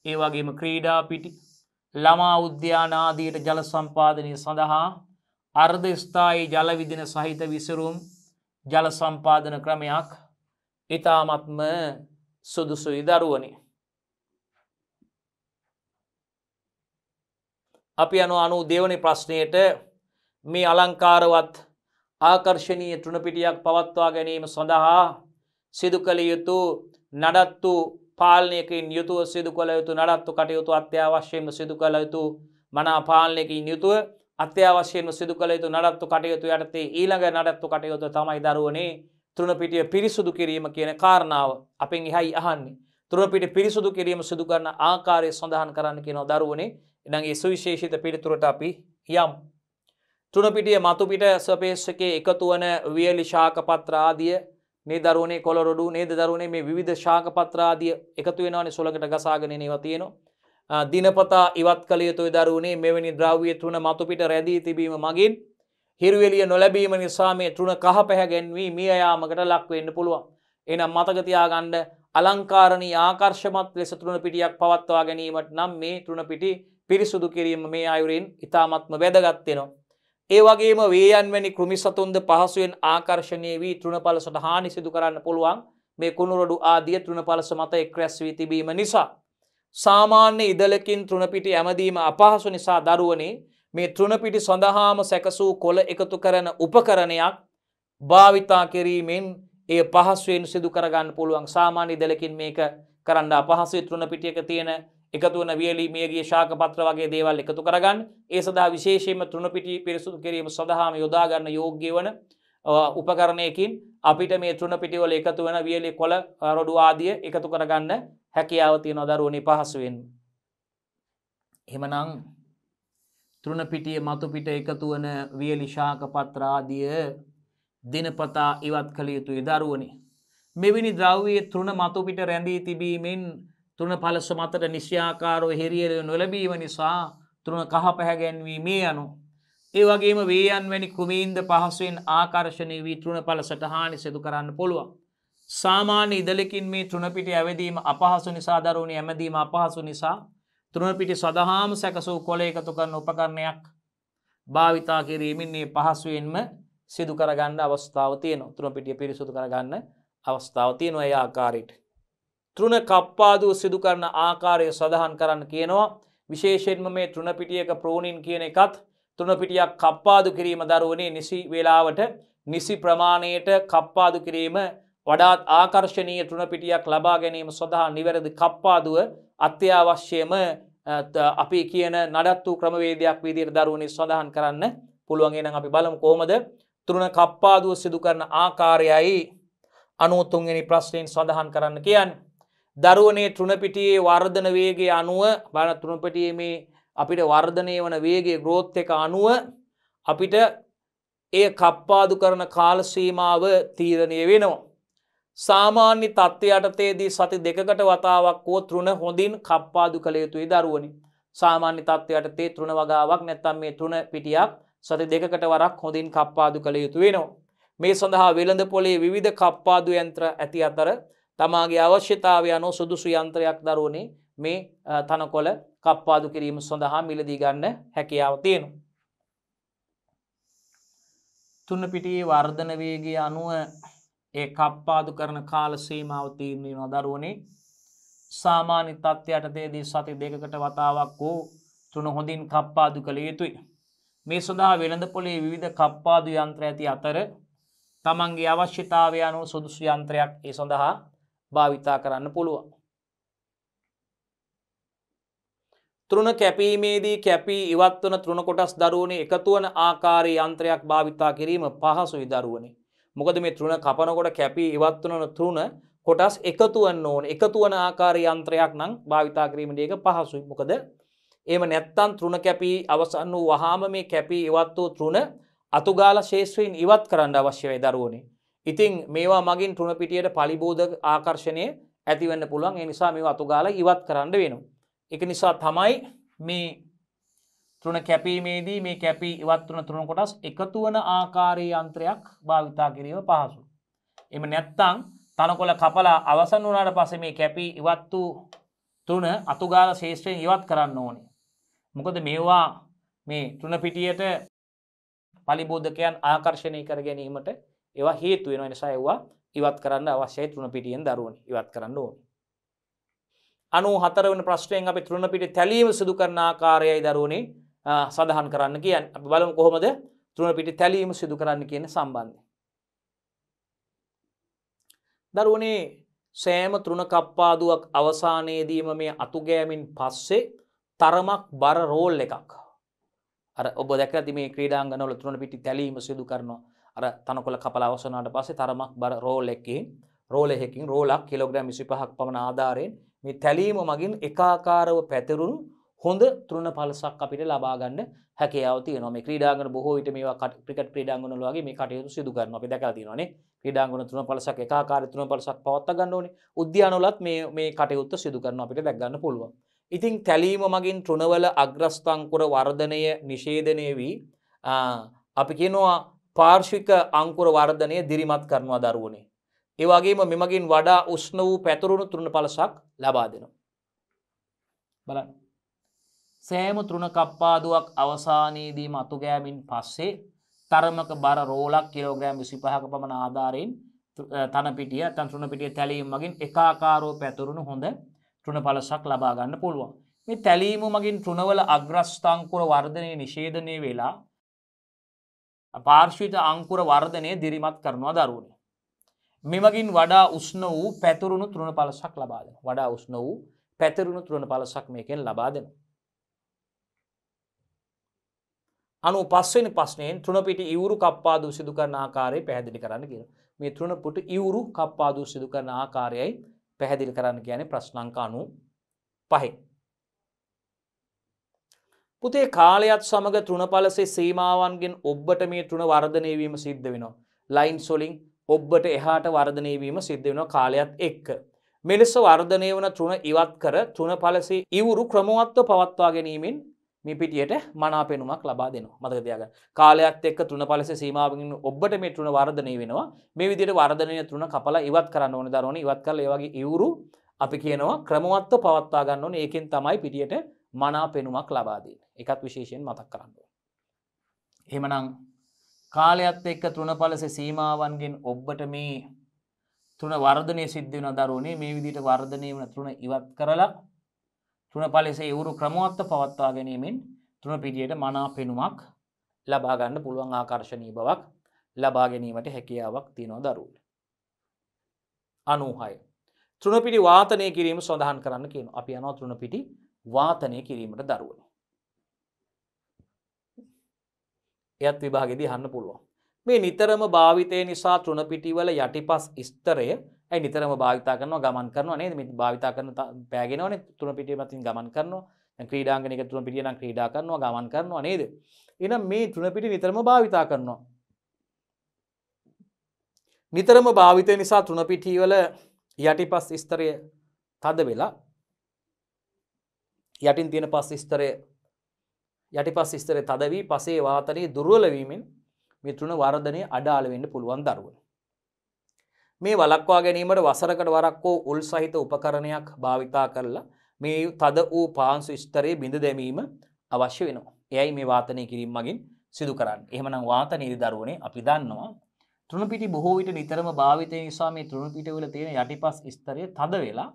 ඒ වගේම ක්‍රීඩා පිටි ළමා උද්‍යාන ආදියට ජල සම්පාදනය සඳහා අර්ධස්ථායි ජලවිදින සහිත විසරුම් ජල සම්පාදන ක්‍රමයක් ඉතාමත්ම සුදුසුයි දරුවනේ. අපි යන අනු දෙවනි ප්‍රශ්නයට මේ අලංකාරවත් ආකර්ශණීය තුනපිටියක් පවත්වා ගැනීම සඳහා සිදු කළ යුතු නඩත්තු පාලනයකින් යුතුව සිදු කළ යුතු නඩත්තු කටයුතු අත්‍යවශ්‍යයෙන්ම සිදු කළ යුතු මනා පාලනයකින් යුතුව අත්‍යවශ්‍යයෙන්ම සිදු කළ යුතු නඩත්තු කටයුතු යටතේ ඊළඟ නඩත්තු කටයුතු තමයි දරුවනේ තුනපිටිය පිරිසුදු කිරීම කියන කාරණාව අපෙන් එහයි අහන්නේ තුනපිට පිරිසුදු කිරීම සිදු කරන ආකාරය සඳහන් කරන්න කියනව දරුවනේ එනම් ඒ සුවිශේෂිත පිළිතුරට අපි යම්. තුනපිටිය මතුපිට සපේෂකේ එකතු වන වියලි ශාකපත්‍රාදිය මේ දරුණේ කොළරොඩු නේද දරුණේ මේ විධ ශාකපත්‍රාදිය එකතු වෙනවානේ සොළඟට ගසාගෙන නෙව තියෙනවා. දිනපතා ඉවත් කළ යුතුයි දරුණේ මෙවැනි ද්‍රව්‍ය තුන මතුපිට රැදී තිබීම මගින් හිරුවෙලිය නොලැබීම නිසා මේ තුන කහ පැහැගැන්වී මිය යාමකට ලක්වෙන්න පුළුවන්. එනම් මතක තියාගන්න අලංකාරණී ආකර්ෂමත් ලෙස තුන පිටියක් පවත්වා ගැනීමට නම් මේ තුන පිටි පිරිසුදු කිරීම මේ අයුරින් ඉතාමත්ම වැදගත්වෙනවා. ඒවගේම වේයන්වැනි කෘමි සතුන්ද පහසුවෙන් ආකර්ශණය වී තෘණපලසට හානි සිදු කරන්න පුළුවන් මේ කුණුරඩු ආදිය තෘණපලස මත එක්රැස් වී තිබීම නිසා. සාමාන්‍ය ඉදලකින් තෘණපිටි ඇමදීම අපහසු නිසා දරුවනේ මේ තෘණපිටි සඳහාම සැකසූ කොළ එකතු කරන උපකරණයක් භාවිතා කිරීමෙන් ඒ පහසුවෙන් සිදු කරගන්න පුළුවන් සාමාන්‍ය ඉදලකින් මේක කරන්න අපහසු තෘණපිටියක තියෙන එකතු වන වියලි මියගේ ශාකපත්‍ර වගේ දේවල් එකතු කරගන්න ඒ සඳහා විශේෂයෙන්ම තෘණපිටි පිරිසුදු කිරීම සඳහාම යොදාගන්න යෝග්‍ය වන උපකරණයකින් අපිට මේ තෘණපිටිවල එකතු වන වියලි කොළ රොඩු ආදිය එකතු කරගන්න හැකියාවතිය නොදරුවනි පහසුවෙන්. හෙමනං තෘණපිටිය මතුපිට එකතු වන වියලි ශාකපත්‍රාදිය දිනපතා ඉවත් කළ යුතුයි දරුවනි. මෙවිනි ද්‍රව්වයේ තෘණ මතුපිට රැඳී තිබීමෙන් තුන පලස මතට නිශ්‍යාකාරෝ හෙරියල නොලබීම නිසා තුරුණ කහ පැහැගැන්වීමේ යනු. ඒ වගේම වේයන් වැනි කුමීන්ද පහසුවෙන් ආකර්ශණය වී තෘුණ පලසට හානි සිදු කරන්න පුළුවන්. සාමාන්‍ය ඉදලකින් මේ තෘුණපිට ඇවදීම අපහසු නිසා දරුණු ඇමදීම අපහසු නිසා තෘුණපිටි සඳහාම සැකසූ කොල එකතු කරන උපකරණයක් භාවිතා කිරීමින්නේ පහසුවෙන්ම සිදු කරගන්න අවස්ථාව තියන තුළපිටිය පිරිසුදු කරගන්න අවස්ථාව තියනවා ඒ ආකාරයට. තෘණ කප්පාදුව සිදු කරන ආකාරය සඳහන් කරන්න කියනවා විශේෂෙන්ම මේ තෘණපිටියක ප්‍රෝණීන් කියන එකත් තෘණපිටියක් කප්පාදු කිරීම දරුවනේ නිසි වෙලාවට නිසි ප්‍රමාණයට කප්පාදු කිරීම වඩාත් ආකර්ශණීය තෘණපිටියක් ලබා ගැනීම සොඳහා නිවැරදි කප්පාදුව අත්‍යවශ්‍යම අපි කියන නඩත්තු ක්‍රමවේදයක් විදිර දරුවනි සඳහන් කරන්න පුළුවන්ගෙන අපි බලම් කොහොමද තෘණ කප්පාදුව සිදු කරන ආකාරයයි අනුතුන්ගනි ප්‍රශ්නයෙන් සඳහන් කරන්න කියන්න දරුවනේ තෘණපිටියේ වර්ධන වේගේ අනුව බල තෘණපටියේ මේ අපිට වර්ධනය වන වේගේ ග්‍රෝත් එක අනුව අපිට ඒ කප්පාදු කරන කාලසීමාව තීරණය වෙනවා. සාමාන්‍ය තත්ත්ව යටතේදී සති දෙකට වතාවක් වෝ තෘණ හොඳින් කප්පාදු කළ යුතුයි දරුවනි. සාමාන්‍ය තත්ත්ව යටතේ තෘණ වගාවක් නැත්තම් මේ තෘණ පිටියක් සති දෙකට වරක් හොඳින් කප්පාදු කළ යුතු වෙනවා. මේ සඳහා වෙළඳ පොලේ විධ කප්පාදු යන්ත්‍ර ඇති අතර තමාගේ අවශ්‍යතාවය අනෝ සුදුසු යන්ත්‍රයක් දරුවනේ මේ තනකොළ කප්පාදු කිරීම සඳහා මිලදී ගන්න හැකියාව තියෙනු. තුන්න පිටියේ වර්ධන වේගේ අනුව ඒ කප්පාදු කරන කාල සීමාව තීරණය නොදරුවනේ සාමාන්‍ය තත්ත්වයට දේදී සති දෙකකට වතාවක් වූ තුන හොඳින් කප්පාදු කළ යුතුයි. මේ සඳහා වෙළඳ පොලේ විධ කප්පාදු යන්ත්‍ර ඇති අතර තමන්ගේ අවශ්‍යතාවයනු සුදුසු යන්ත්‍රයක් ඒ සඳහා භාවිතා කරන්න පුළුවන්. තෘුණ කැපීමේදී කැපී ඉවත්වන තෘුණ කොටස් දරුවනේ එකතුවන ආකාරී යන්ත්‍රයක් භාවිතා කිරීම පහසුයි දරුවනේ. මොකද මේ තෘුණ කපනකොට කැපී ඉවත්වනන තෘුණ කොටස් එකතුවන්න ඕන එකතුවන ආකාරී යන්ත්‍රයක් නම් භාවිතා කිරීමටඒක පහසුයි මොකද එම නැත්තන් තෘුණ කැපී අවසන් වූ වහාම මේ කැපී ඉවත් වූ තෘුණ අතුගාල ශේෂ්‍රීන් ඉවත් කරන්න අවශ්‍යවය දරුවනේ ඉතිං මේවා මගින් ටෘණපිටියට පලිබෝධ ආකර්ශණය ඇතිවන්න පුළුවන් එනිසා මේ අතුගාල ඉවත් කරන්න වෙනවා. එක නිසා තමයි මේ තෘණ කැපීමේදී මේ කැපී ඉවත් වන තුරුණ කොටස් එකතුවන ආකාරී යන්ත්‍රයක් භාවිතා කිරීම පහසු. එම නැත්තං තනකොළ කපලා අවසන් වනාට පස මේ කැපී ඉවත් වූ තුන අතුගාල ශේෂත්‍රයෙන් ඉවත් කරන්න ඕනේ. මොකද මේවා මේ තුනපිටියට පලිබෝධකයන් ආකර්ශණය කර ගැනීමට ඒවා හේතු වෙන නිසා එව්වා ඉවත් කරන්න අවශ්‍යයි තෘණ පිටියෙන් දරුවන ඉවත් කරන්න ඕන. අනු හතර වන ප්‍රශ්නයෙන් අපි තෘණ පිටි තැලීම සිදු කරන ආකාරයයි දරුවනේ සඳහන් කරන්න කියන්න අපි බලමු කොහොමද තෘණ පිටි තැලීම සිදු කරන්න කියන සම්බන්ධය. දරුවනේ සෑම තෘණ කප්පාදුවක් අවසානයේදීම මේ අතුගෑමින් පස්සේ තරමක් බර රෝල් එකක්. අර ඔබ දැක ඇති මේ ක්‍රීඩාංගනවල තෘණ පිටි තැලීම සිදු කරනවා අර තනකොළ කපලා අවසන් වුණාට පස්සේ තරමක් බර රෝල් එකකින් රෝල් එකකින් රෝලක් කිලෝග්‍රෑම් 25ක් පමණ ආධාරයෙන් මේ තැලීම මගින් එකාකාරව පැතිරුණු හොඳ තෘණ පලසක් අපිට ලබා ගන්න හැකියාව තියෙනවා. මේ ක්‍රීඩාංගන බොහෝ විට මේවා ක්‍රිකට් ක්‍රීඩාංගන වල වගේ මේ කටයුතු සිදු කරනවා. අපි දැකලා තියෙනවානේ. ක්‍රීඩාංගන තෘණ පලසක් එකාකාරී තෘණ පලසක් පවත්වා ගන්න ඕනේ. උද්‍යානවලත් මේ මේ කටයුත්ත සිදු කරනවා අපිට දැක් ගන්න පුළුවන්. ඉතින් තැලීම මගින් තෘණවල අග්‍රස්ථංකුර වර්ධනය නිෂේධනය වී අපි කියනවා පාර්ශික අංකුර වර්ධනය දිරිමත් කරනවා දරුවනේ. ඒවගේම මෙමගින් වඩා උෂ්ණ වූ පැතුරුණු තුරුණ පලසක් ලබා දෙනවා. බලන්න. සෑම තෘුණ කප්පාදුවක් අවසානයේදී මතුගෑමින් පස්සේ තරමක බර රෝලක් කිලෝග්‍රෑම් විසිපහක පමණ ආධාරයෙන් තනපිටිය තන් තෘුණපිටිය තැලීම මගින් එකාකාරෝ පැතුරුණු හොඳ තෘුණ පලසක් ලබාගන්න පුළුවන්. මේ තැලීම මගින් තෘුණවල අග්‍රස්ථංකුර වර්ධනය නිශේධනය වෙලා පාර්ශ්විත අංකුර වර්ධනය දිරිමත් කරනවා දරුණ. මෙමගින් වඩා උස්න වූ පැතුරුණු තෘණ පලසක් ලබාදෙන වඩා උස්න වූ පැතරුණු තෘණ පලසක් මේකෙන් ලබාදෙන. අනු පස්සෙන පස්නයෙන් තෘණපිට ඉවරු කප්පාදු සිදු කරන ආකාරය පැහැදිලි කරන්න කිය මේ තෘණපුට ඉවරු කප්පාදු සිදු කරන ආකාරයයි පැහැදිලි කරන්න කියන ප්‍රශ්නංකානු පහෙක්. පුතේ කාලයත් සමඟ තෘණපලසේ සීමාවන්ගෙන් ඔබ්බට මේ තෘණ වර්ධනයවීම සිද්ධ වෙනවා. ලයින් සොලින් ඔබ්බට එහාට වර්ධනයවීම සිද්ධ වෙන කාලයත් එක්ක. මෙලෙස වර්ධනය වන තෘණ ඉවත් කර තෘණපලසේ ඉවුරු ක්‍රමවත්ව පවත්වා ගැනීමෙන් මේ පිටියට මනා පෙනුමක් ලබා දෙනවා මතකතියාග කාලයක්ත් එක් තුන පලස සීමාවගින් ඔබට මේ තුන වර්ධනය වෙනවා මේ විදිට වර්ධනය තුන කපලා ඉවත් කරන්න ඕන දරන ඉවත් කල ඒවගේ ඉවුරු අපි කියනවා ක්‍රමවත්ව පවත්වා ගන්න ඕන ඒකෙන් තමයි පිටියට මනා පෙනුමක් ලබාදීන් එකත් විශේෂයෙන් මතක් කරන්නුව. හෙමනං කාලයත් එක්ක තෘණපලස සීමාවන්ගෙන් ඔබ්බට මේ තුන වර්ධනය සිද්ධ වන දරුණේ මේ විදිට වර්ධනය වන තුන ඉවත් කරලා තුන පලෙසේ වුරු ක්‍රමවත්ත පවත්වා ගැනීමෙන් තුන පිටියට මනා පෙනුමක් ලබාගන්න පුළුවන් ආකර්ශණී බවක් ලබා ගැනීමට හැකියාවක් තියනෝ දරුට. අනූහය. තෘණපිටි වාතනය කිරීම සොඳහන් කරන්න කියන අපි අනෝ තෘණපිටි වාතනය කිරීමට දරුවනි. එයත් විභාගෙදී හන්න පුළුවන්. මේ නිතරම භාවිතය නිසා තෘණපිටිවල යටිපස් ස්තරය ඇයි නිතරම භාවිතා කරනවා ගමන් කරනවා නේද මේ භාවිතා කරන පෑගෙනවනේ තෘණපිටිය මතින් ගමන් කරනවා දැන් ක්‍රීඩාංගණයක තෘණපිටිය නම් ක්‍රීඩා කරනවා ගමන් කරනවා නේද එහෙනම් මේ තෘණපිටි නිතරම භාවිතා කරනවා නිතරම භාවිතය නිසා තෘණපිටිවල යටිපස් ස්තරය තද වෙලා යටින් තියෙන පස් ස්තරය යටිපස් ස්තරය තදවී පසේ වාතනයේ දුර්වලවීමෙන් මිතුරුණ වර්ධනය අඩාලවෙන්න පුළුවන් දරුවන. මේ වලක්වා ගැනීමට වසරකට වරක්කෝ උල් සහිත උපකරණයක් භාවිතා කරලා මේ තද වූ පාන්සු ස්තරයේ බිඳ දැමීම අවශ්‍ය වෙනවා. එයයි මේ වාතනය කිරීම මගින් සිදු කරන්න. එහෙමනම් වාතනයේදී දරුවනේ අපි දන්නවා තෘණපිටි බොහෝ විට නිතරම භාවිතය නිසා මේ තෘණපිටවල තියෙන යටිපස් ස්තරය තද වෙලා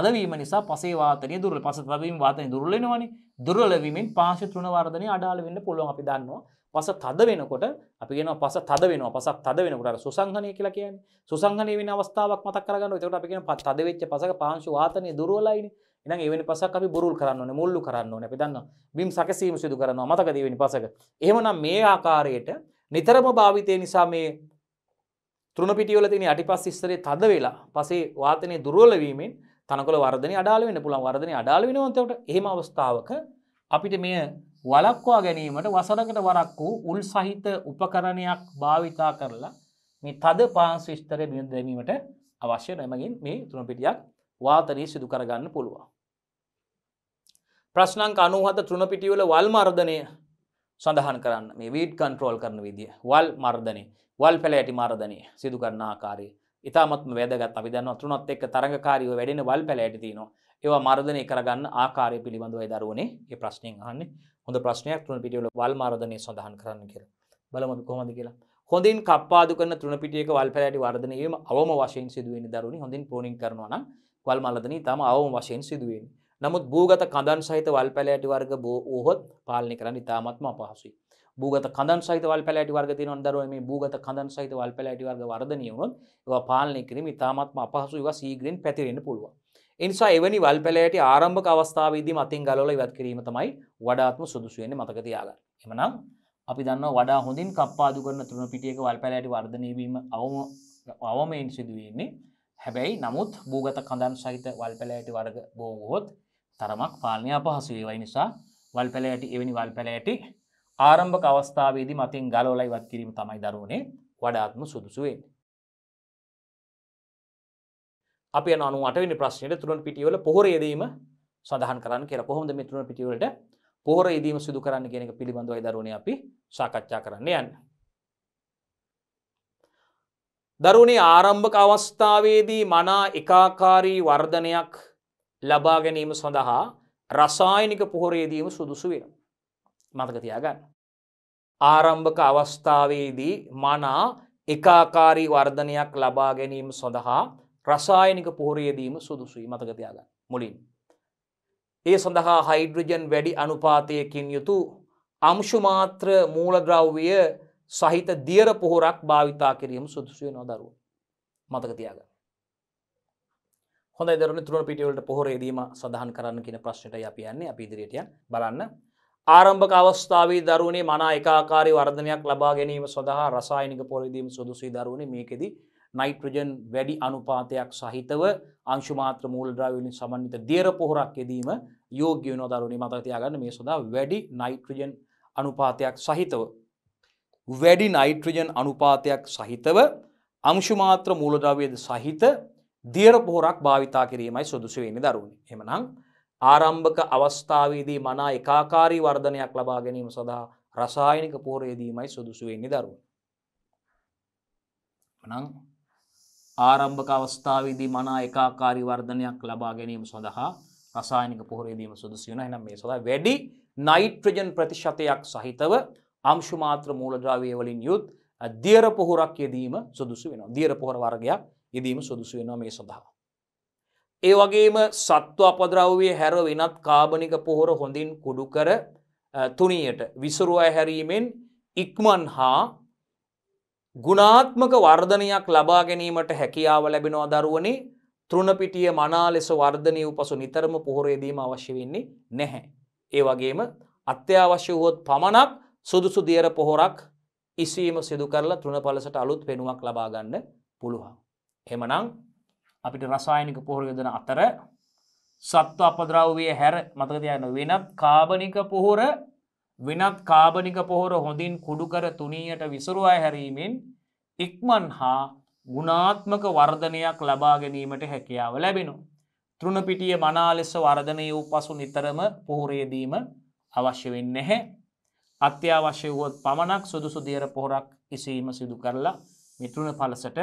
තදවීම නිසා පසේ වාතනය දුරල පස තවීම වාතනය දුරලෙනවනි දුරලවීමෙන් පාශ තෘණවර්ධනය අඩාල වෙන්න පුළුවන් අපි දන්නවා පස තද වෙනකොට අපි කියනවා පස තද වෙනවා පසක් තද වෙනකොට සුසංහනය කියලා කියන්නේ සුසංහනය වෙන අවස්ථාවක් මතක් කරගන්න එතකොට අපි කියන තද වෙච්ච පසක පාංශු වාතනය දුරවලයිනේ එනම් එවැනි පසක් අපි බුරුල් කරන්න ඕනේ මුල්ලු කරන්න ඕනේ අපි දන්නවා බිම් සැකසීම සිදු කරනවා මතකද එවැනි පසක එහෙමනම් මේ ආකාරයට නිතරම භාවිතය නිසා මේ තෘණ පිටිවල තියෙන යටිපස් ස්තරේ තද වෙලා පසේ වාතනය දුර්වල වීමෙන් තනකොළ වර්ධනය අඩාල වෙන පුළන් වර්ධනය අඩාල වෙනවන්තවට එහෙම අවස්ථාවක අපිට මෙය වලක්වා ගැනීමට වසරකට වරක් වූ උල් සහිත උපකරණයක් භාවිතා කරලා මේ තද පාන්ස් විස්තරය බිඳ දැමීමට අවශ්‍ය නැමගින් මේ තුනපිටියක් වාතරී සිදු කරගන්න පුළුවන්. ප්‍රශ්නංක අනුහත තෘණපිටිවල වල් මර්ධනය සඳහන් කරන්න මේ වීට් කන්ට්‍රෝල් කරන විදිිය වල් මර්ධනය වල් පැළ ඇටි මර්ධනය සිදු කරන ආකාරයේ ඉතාමත්ම වැදගත් අපි දන්න තුනත් එක්ක තරඟකාරීව වැඩෙන වල් පැලෑට තියෙනවා ඒවා මර්ධනය කරගන්න ආකාරය පිළිබඳවයි දරුවනේ ඒ ප්‍රශ්නයෙන් අහන්නේ හොඳ ප්‍රශ්නයක් තුන පිටියවල වල් මර්ධනය සඳහන් කරන්න කියලා බලමු අපි කොහොමද කියලා හොඳින් කප්පාදු කරන තුන පිටියක වල් පැලෑටි වර්ධනය වීම අවම වශයෙන් සිදු වෙන්නේ දරුවනේ හොඳින් ප්‍රෝනින් කරනවා නම් වල් මර්ධනය ඊටම අවම වශයෙන් සිදු වෙන්නේ නමුත් භූගත කඳන් සහිත වල් පැලෑටි වර්ග බෝ වූහොත් පාලනය කරන්න ඉතාමත්ම අපහසුයි භූගත කඳන් සහිත වල් පැලෑටි වර්ග තියෙනවා දරුවෝ මේ භූගත කඳන් සහිත වල් පැලෑටි වර්ග වර්ධනය වුණොත් ඒවා පාලනය කිරීම ඉතාමත්ම අපහසු ඒවා සීඝ්‍රයෙන් පැතිරෙන්න පුළුවන්. ඒ නිසා එවැනි වල් පැලෑටි ආරම්භක අවස්ථාවේදීම අතින් ගලවලා ඉවත් කිරීම තමයි වඩාත්ම සුදුසු වෙන්නේ මතක තියාගන්න. එමනම් අපි දන්නවා වඩා හොඳින් කප්පාදු කරන තුන පිටියක වල් පැලෑටි වර්ධනය වීම අවම අවමයෙන් සිදු වෙන්නේ. හැබැයි නමුත් භූගත කඳන් සහිත වල් පැලෑටි වර්ග බොහෝ වොත් තරමක් පාලනය අපහසු වේවයි නිසා වල් පැලෑටි එවැනි වල් පැලෑටි ආරම්භක අවස්ථාවේදී මතින් ගලෝලා ඉවත් කිරීම තමයි දරුවනේ වඩාත්ම සුදුසුවේ. අප යන අනු අටවෙනි ප්‍රශ්නයට තුරන් පිටිවල පොහොර යෙදීම සඳහන් කරන්න කියලා කොහොමද මේ තුරන් පිටිවලට පොහොර යෙදීම සිදු කරන්න කියන එක පිළිබඳවයි දරුවනේ අපි සාකච්ඡා කරන්න යන්නේ. දරුණේ ආරම්භක අවස්ථාවේදී මනා එකාකාරී වර්ධනයක් ලබා ගැනීම සඳහා රසායනික පොහොරේදීම සුදුසු වෙන. මතක තියාගන්න. ආරම්භක අවස්ථාවේදී මනා එකාකාරී වර්ධනයක් ලබා ගැනීම සඳහා රසායනික පෝරයදීම සුදුසුයි මතකතියාග මුලින්. ඒ සඳහා හයිඩ්‍රජන් වැඩි අනුපාතයකින් යුතු අංශුමාත්‍ර මූලද්‍රව්විය සහිත දියර පොහොරක් භාවිතා කිරීම සුදුසුය නොදරුව මතකතියාග. හොඳ දරන තුරන පිටිවලට පොහොරේදීම සඳහන් කරන්න කියන ප්‍රශ්නයට යපියන්නේ අපිදිරයට බලන්න ආරම්භක අවස්ථාවී දරුණේ මනා එකකාරි වර්ධනයක් ලබා ගැනීම සඳහා රසායනික පොරදීම සුදුසී දරුණේ මේකෙදි නයිට්‍රජන් වැඩි අනුපාතයක් සහිතව අංශුමාත්‍ර මූල්ද්‍රවිලින් සමන්විත දේර පොහොරක් යෙදීම යෝග්‍යනෝ දරුණේ මතතියාගන්න මේ සඳහා වැඩි නයිට්‍රජන් අනුපාතයක් සහිතව. වැඩි නයිට්‍රජන් අනුපාතයක් සහිතව අංශුමාත්‍ර මූලද්‍රවයද සහිත දියර පොහොරක් භාවිතා කිරීමයි සුදුසුවෙනි දරුණ එමනං ආරම්භක අවස්ථාවේදී මනා එකාකාරී වර්ධනයක් ලබා ගැනීම සඳහා රසායනික පෝරයදීමයි සුදුසු වෙන්නේ දරුවන්. නම් ආරම්භක අවස්ථාවේදී මනා එකාකාරී වර්ධනයක් ලබා ගැනීම සඳහා රසායනික පොහොරේදීම සුදුසු වෙනවා. එහෙනම් මේ සඳහා වැඩි නයිට්‍රජන් ප්‍රතිශතයක් සහිතව අංශු මාත්‍ර මූලද්‍රව්‍ය වලින් යුත් දියර පොහොරක් යෙදීම සුදුසු වෙනවා. දියර පොහොර වර්ගයක් යෙදීම සුදුසු වෙනවා මේ සඳහා. ඒ වගේම සත්ව අපද්‍රව්වය හැර වෙනත් කාබනික පොහොර හොඳින් කුඩු කර තුනියට විසුරුවා හැරීමෙන් ඉක්මන් හා ගුණාත්මක වර්ධනයක් ලබා ගැනීමට හැකියාව ලැබෙනවා දරුවනේ තෘණපිටිය මනා ලෙස වර්ධනය වූ පසු නිතරම පොහොරේදීම අවශ්‍ය වෙන්නේ නැහැ. ඒ වගේම අත්‍යවශ්‍ය වුවොත් පමණක් සුදුසු දියර පොහොරක් ඉසීම සිදු කරලා තෘණපලසට අලුත් වෙනුවක් ලබා ගන්න පුළුවන්. එහෙමනම් අපිට රසායනික පොහොර යොදන අතර සත්ව අපද්‍රව්වය හැර මතක තියන්න වෙනත් කාබනික පොහොර වෙනත් කාබනික පොහොර හොඳින් කුඩුකර තුනීයට විසරුවා හැරීමෙන් ඉක්මන් හා ගුණාත්මක වර්ධනයක් ලබා ගැනීමට හැකියාව ලැබෙනු. තෘුණපිටිය මනාලෙස වර්ධනය වූ පසු නිතරම පොහොරේදීම අවශ්‍ය වෙන්න හැ. අත්‍යවශ්‍ය වුවොත් පමණක් සුදුසු දේර පොහොරක් ඉසීම සිදු කරලා මිතුුණ පලසට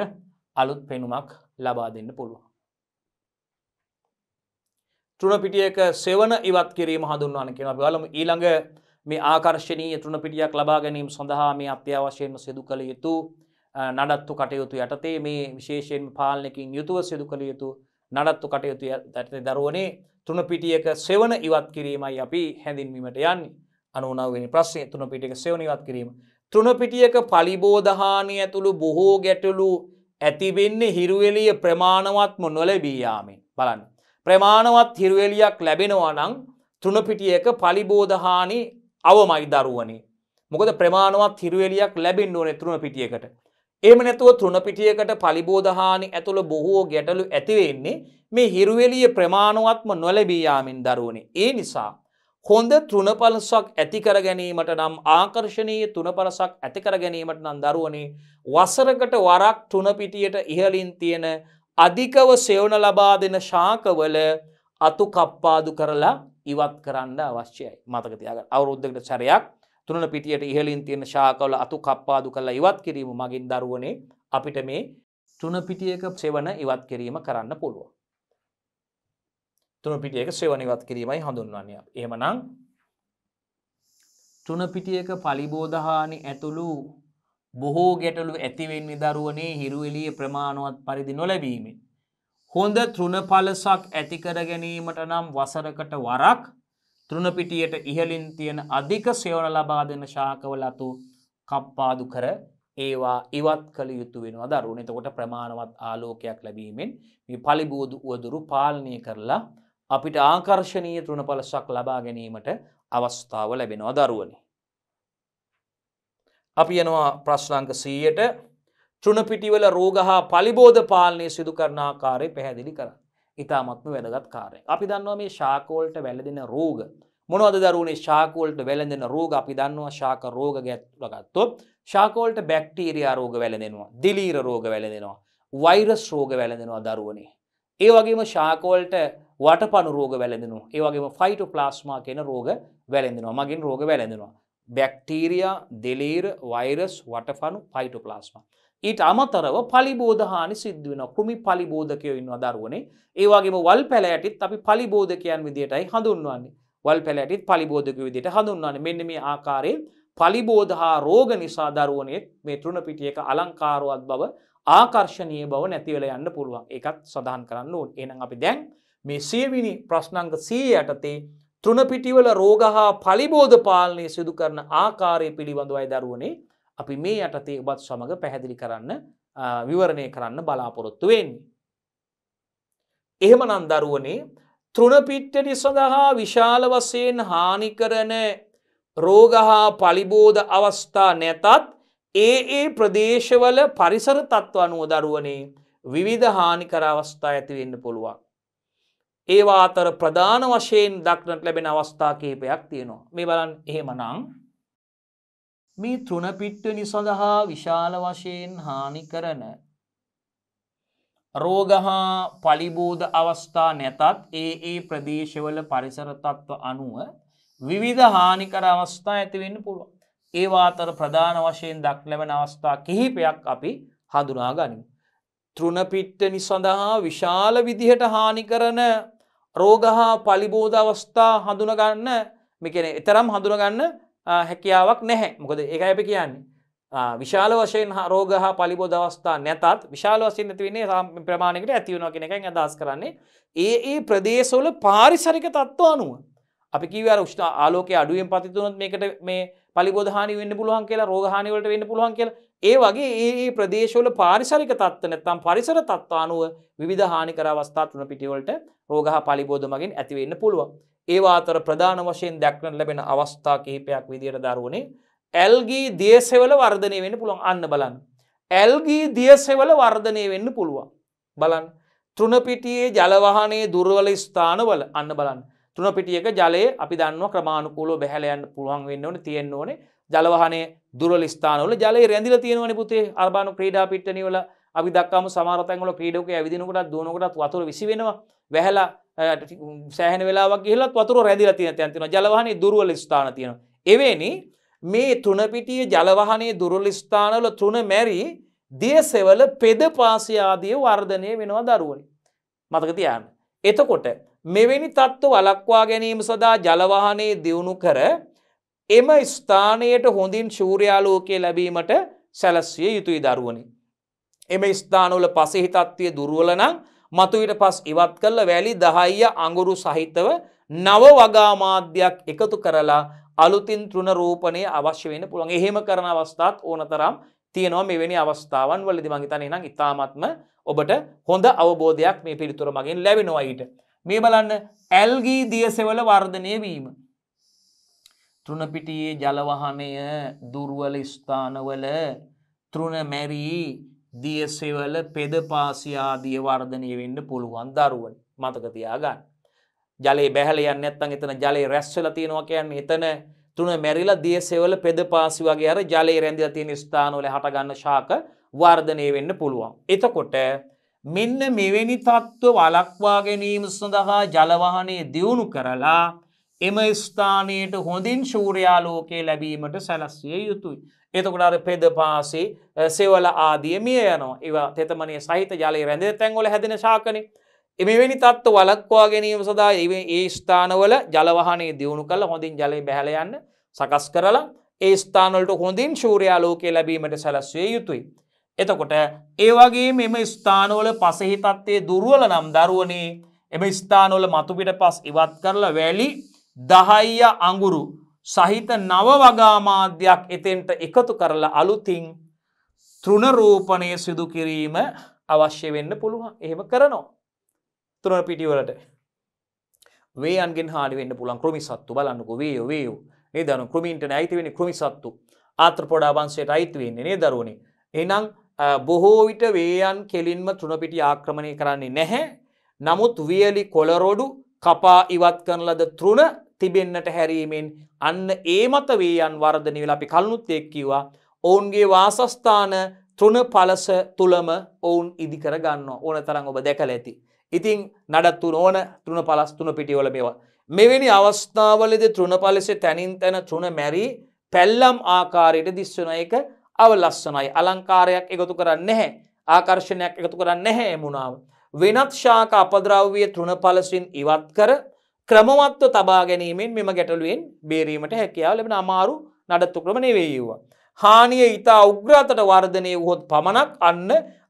අලුත් පෙනුමක් ලබා දෙන්න පුළුවන්. තෘණපිටියක සෙවන ඉවත් කිරීම හඳුන්වාන කියෙන බලම ඊළඟ මේ ආකර්ශණී තෘණපිටියක් ලබා ගැනීම සඳහා මේ අත්‍යවශයෙන්ම සිදු කළ යුතු නඩත්තු කටයුතු යටතේ මේ විශේෂයෙන් පාලනකින් යුතුව සිදු කළ යුතු නඩත්තු කටයුතු ඇතේ දරුවනේ තුනපිටියක සෙවන ඉවත් කිරීමයි අපි හැඳින්වීමට යන්නේ අනුනාවනි ප්‍රශ්නය තුනපිටික සෙවනිවත් කිරීම. තුනපිටියක පලිබෝධහානය ඇතුළු බොහෝ ගැටලු ඇතිවෙන්නේ හිරුවෙලිය ප්‍රමාණවත්ම නොලැබීයාමෙන් බලන්න. ප්‍රමාණවත් හිරුවෙලියක් ලැබෙනවා නං තුනපිටියක පලිබෝධහානි අවමයි දරුවනි. මොකද ප්‍රමාණවත් හිරුවෙලියක් ලැබෙන් ඕනෙ තුනපිටියකට. එම නැතුව තුනපිටියකට පලිබෝධහානි ඇතුළ බොහෝ ගැටලු ඇතිවෙන්නේ මේ හිරුවෙලිය ප්‍රමාණවත්ම නොලැබීයාමින් දරුවනි. ඒ නිසා. හොඳ තුනපලසක් ඇතිකර ගැනීමට නම් ආකර්ශණීය තුනපලසක් ඇතිකර ගැනීමට නම් දරුවනේ වසරකට වරක් තුනපිටියට ඉහලින් තියෙන අධිකව සෙවන ලබා දෙන ශාකවල අතු කප්පාදු කරලා ඉවත් කරන්න අවශ්‍යයි මතකතියාග අවුරුද්ධකට සැරයක් තුනන පිටියට ඉහලින් තියෙන ශාකවල අතු කප්පාදු කරලා ඉවත් කිරීම මගින් දරුවනේ අපිට මේ තුනපිටියක සෙවන ඉවත් කිරීම කරන්න පුළුවන්. තුනපිටියක ශ්‍රවණිවත් කිරීමයි හඳුන්වන්නේ. එහෙමනම් තුනපිටියක පලිබෝධහානි ඇතුළු බොහෝ ගැටලු ඇතිවෙන්නේ දරුවනේ හිරුවෙලිය ප්‍රමාණුවත් පරිදි නොලැබීමෙන්. හොඳ තෘණපලසක් ඇතිකර ගැනීමට නම් වසරකට වරක් තෘණපිටියට ඉහලින් තියෙන අධික සෙවන ලබා දෙන ශාකවලතු කප්පාදු කර ඒවා ඉවත් කළ යුතු වෙනවා දරුණ එතකොට ප්‍රමාණවත් ආලෝකයක් ලැබීමෙන් මේ පලිබෝධ වුවදුරු පාලනය කරලා අපිට ආකර්ශණීය තෘණපලසක් ලබා ගැනීමට අවස්ථාව ලැබෙනවා දරුවනි. අපි යනවා ප්‍රශ්නංක සීයට තෘණපිටිවල රෝග හා පලිබෝධ පාලනය සිදු කරනාකාරය පැහැදිලි කර ඉතාමත්ම වැදගත් කාරය. අපි දන්නවා මේ ශාකෝල්ට වැලදෙන රෝග මොනවද දරුණේ ශාකෝල්ට වැලඳෙන රෝග අපි දන්නවා ශාක රෝග ගැත්ලගත්තොත් ශාකෝල්ට බැක්ටීරයා රෝග වැලඳෙනවා දිලීර රෝග වැලඳෙනවා වෛරස් රෝග වැලඳෙනවා දරුවනේ. ඒ වගේම ශාකෝල්ට වටපනු රෝග වැලඳෙනු ඒවගේම ෆයිට ප්ලාස්මා කියෙන රෝග වැලඳෙනවා මගින් රෝග වැලඳෙනවා බැක්ටීරයා දෙලීර වෛරස් වටපනු පයිට ප්ලාස්ම ඊට අමතරව පලිබෝධහානි සිද්ධුවෙන කෘමි පලිබෝධකයෝ ඉන්න අදරුවනේ ඒවාගේම වල් පැලෑටිත් අපි පලිබෝධකයන් විදිටයි හඳුන්වන්නේ වල් පැලෑටිත් පලිබෝධක විදිට හඳුන්වන්නේ මෙන්න මේ ආකාරයෙන් පලිබෝධ හා රෝග නිසා දරුවනෙත් මේ තෘුණ පිටියක අලංකාරුවත් බව ආකර්ශණය බව නැතිවල යන්න පුළුවන් එකත් සඳහන් කරන්න ඕන් එනම් අපි දැන් මේ සියවිනි ප්‍රශ්නංග සීය යටතේ තෘණපිටිවල රෝග හා පලිබෝධ පාලනය සිදු කරන ආකාරය පිළිබඳවයි දරුවනේ අපි මේ යටතේ ඔබත් සමඟ පැහැදිලි කරන්න විවරණය කරන්න බලාපොරොත්තු වෙන්නේ. එහෙමනම් දරුවනේ තෘණපිට්ටඩි සඳහා විශාල වසයෙන් හානිකරන රෝග හා පලිබෝධ අවස්ථා නැතත් ඒ ඒ ප්‍රදේශවල පරිසර තත්ව අනුව දරුවනේ විවිධ හානිකර අවස්ථා ඇතිවෙන්න පුළුවන්. ඒවා අතර ප්‍රධාන වශයෙන් දක්නට ලැබෙන අවස්ථා කීපයක් තියෙනවා. මේ බලන් එහෙමනම් මේ තෘණපිට්ටනි සඳහා විශාල වශයෙන් හානි කරන රෝගහා පලිබෝධ අවස්ථා නැතත් ඒ ඒ ප්‍රදේශවල පරිසරතත්ව අනුව විවිධ හානිකර අවස්ථා ඇතිවෙන්න පුළුවන්. ඒවා අතර ප්‍රධාන වශයෙන් දක් ලැබෙන අවස්ථා කිහිපයක් අපි හඳුනා ගනිමු. තෘණපිට්ටනි සඳහා විශාල විදිහට හානි කරන රෝග හා පලිබෝධ අවස්ථා හඳුනගන්න මෙකෙන එතරම් හඳුනගන්න හැකියාවක් නැහැ මොකද ඒක ඇප කියන්නේ විශාල වශයෙන් රෝග හා පලිබෝධ අවස්ථා නැතත් විශාල වශයෙන් ඇතිවන්නේ සාම ප්‍රමාණකට ඇතිවුණ කෙන එකෙන් අදස් කරන්නේ ඒ ඒ ප්‍රදේශවල පාරිසරික තත්ත්ව අනුව අපි කිවර ෂ්ට ආලෝක අඩුවෙන් පතිතුනත් මේකට මේ පලිබෝධහානි වෙන්න පුළුවන් කියලා රෝගහානිවලට වෙන්න පුළුවන් කියලා ඒ වගේ ඒ ප්‍රදේශවල පාරිසරික තත්ව නැත්තම් පරිසර තත්ව අනුව විධ හානිකර අවස්ථා තුන පිටිවලට රෝගහ පලිබෝධ මගින් ඇතිවෙන්න පුළුවන්. ඒවා අතර ප්‍රධාන වශයෙන් දැක්නට ලැබෙන අවස්ථා කිහිපයක් විදියට දරුවනේ ඇල්ගී දියසෙවල වර්ධනය වෙන්න පුළුවන් අන්න බලන්න. ඇල්ගී දියසෙවල වර්ධනය වෙන්න පුළුවන්. බලන් තෘණපිටියේ ජලවහනේ දුර්වල ස්ථානවල අන්න බලන්න. තුනපිටියක ජලයේ අපි දන්නවා ක්‍රමාණුකූලෝ බැහැලයන්න පුළුවන් වෙන්න ඕන තියෙන්න ඕනේ ජලවහනේ දුරල ස්ථානවල ජලය රැඳිල තියෙනවනි පුතේ අර්බානු ක්‍රීඩා පිට්ටනිවල අපි දක්කම සමාරතැන්ගල ක්‍රීඩෝක ඇවිදිනකට දුවනකටත් වතුර විසි වෙනවා වැහලා සෑහන වෙලා ගල වතුර රැදිල තිය තැන්තින ජලවහනේ දුරවල ස්ථාන තියෙන. එවැනි මේ තුනපිටිය ජලවහනේ දුරල ස්ථානවල තුන මැරි දියසෙවල පෙද පාසියාදිය වර්ධනය වෙනවා දරුවනි. මතකතියන්න. එතකොට මෙවැනි තත්ත්ව වලක්වා ගැනීම සඳහා ජලවාහනේ දියුණු කර එම ස්ථානයට හොඳින් ශූරයාලෝකය ලැබීමට සැලස්විය යුතුයි දරුවනි. එම ස්ථානවල පසහිතත්වය දුරුවලනං මතුවිට පස් ඉවත් කල්ල වැලි දහයිය අඟුරු සහිතව නව වගාමාධ්‍යයක් එකතු කරලා අලුතින් තෘුණරෝපනය අවශ්‍ය වෙන පුළුවන් එහෙම කරන අවස්ථාත් ඕනතරම් තියනවා මෙවැනි අවස්ථාවන් වලදි මංහිතන නම් ඉතාමත්ම ඔබට හොඳ අවබෝධයක් මේ පිළිතුර මගින් ලැබෙනවායිට. මේ බලන්න ඇල්ගී දියසෙවල වර්ධනය වීම. තෘණපිටියේ ජලවහනය දුර්වල ස්ථානවල තෘණමැරී දියසෙවල පෙදපාසියාදිය වර්ධනය වෙන්න පුළුවන් දරුවන් මතකතියා ගන්න. ජලේ බැහලයන් නැත්තන් එතන ජලේ රැස්වල තියෙනවා කියන්න එතන තුන මැරිලා දියසෙවල පෙදපාසි වගේ අර ජලේ රැඳිල තියෙන ස්ථානවල හටගන්න ශාක වර්ධනය වෙන්න පුළුවන්. එතකොට මෙන්න මෙවැනි තත්ත්ව වලක්වා ගැනීම සඳහා ජලවහනේ දියුණු කරලා එම ස්ථානයට හොඳින් ශූරයාලෝකයේ ලැබීමට සැලස්විය යුතුයි. එතකොටර පෙද පාසේ සෙවල ආදිය මිය යනවා ඒවා තෙතමනේ සහිත ජලය රැඳ තැන්වල හැදෙන ශාකනේ එමවැනි තත්ව වලක්වා ගැනීම සඳහා ඒ ස්ථානවල ජලවහනේ දියුණු කළ හොඳින් ජලය බැහලයන්න සකස් කරලා ඒ ස්ථානවලට හොඳින් ශූරයාලෝකයේ ලැබීමට සැලස්විය යුතුයි. එතකොට ඒවගේ මෙම ස්ථානවල පසහිතත්වය දුරුවල නම් දරුවනේ එම ස්ථානොල මතුපිට පස් ඉවත් කරලා වැලි දහයිය අඟුරු සහිත නව වගාමාධ්‍යයක් එතෙන්ට එකතු කරලා අලුතින් තෘණරූපණය සිදු කිරීම අවශ්‍ය වෙන්න පුළුවන් එහෙම කරනවා. තුරන පිටිවලට වේයන්ගෙන් හානිවෙන්න පුළන් ක්‍රමි සත්තු බලන්නකු වේයෝ වේයෝ නිදනු ක්‍රමින්ට ඇතිවෙන ක්‍රමි සත්තු ආත්‍රපොඩා වන්සයට අයිතිවෙන්නේ නේ දරුණේ. එනම් බොහෝ විට වේයන් කෙලින්ම තුනපිටි ආක්‍රමණය කරන්නේ නැහැ. නමුත් වියලි කොලරොඩු කපා ඉවත් කරන ලද තෘණ තිබෙන්නට හැරීමෙන් අන්න ඒ මතවේයන් වර්ධනය වෙලා අපි කලනුත් එක්කිවා ඔවුන්ගේ වාසස්ථාන තෘණ පලස තුළම ඔවුන් ඉදිකර ගන්න ඕන තරම් ඔබ දැකල ඇති. ඉතිං නඩත්තු ඕන තෘණ පලස් තුන පිටිවල මේවා. මෙවැනි අවස්ථාවලද තෘණ පලෙසේ තැනින් තැන තෘණ මැරී පැල්ලම් ආකාරයට දිස්වන එක අවලස්සනයි අලංකාරයක් එකතු කරන්න නැහැ ආකර්ශණයක් එකතු කරන්න නැහැ මුණාව. වෙනත් ශාක අපද්‍රව්විය තෘණ පලසින් ඉවත් කර ක්‍රමවත්ව තබා ගැනීමෙන් මෙම ගැටලුවෙන් බේරීමට හැකියාව ලැබෙන අමාරු නඩත්තු ක්‍රම නෙවෙයිවා. හානිය ඉතා උග්‍රාතට වර්ධනය වහොත් පමණක් අන්න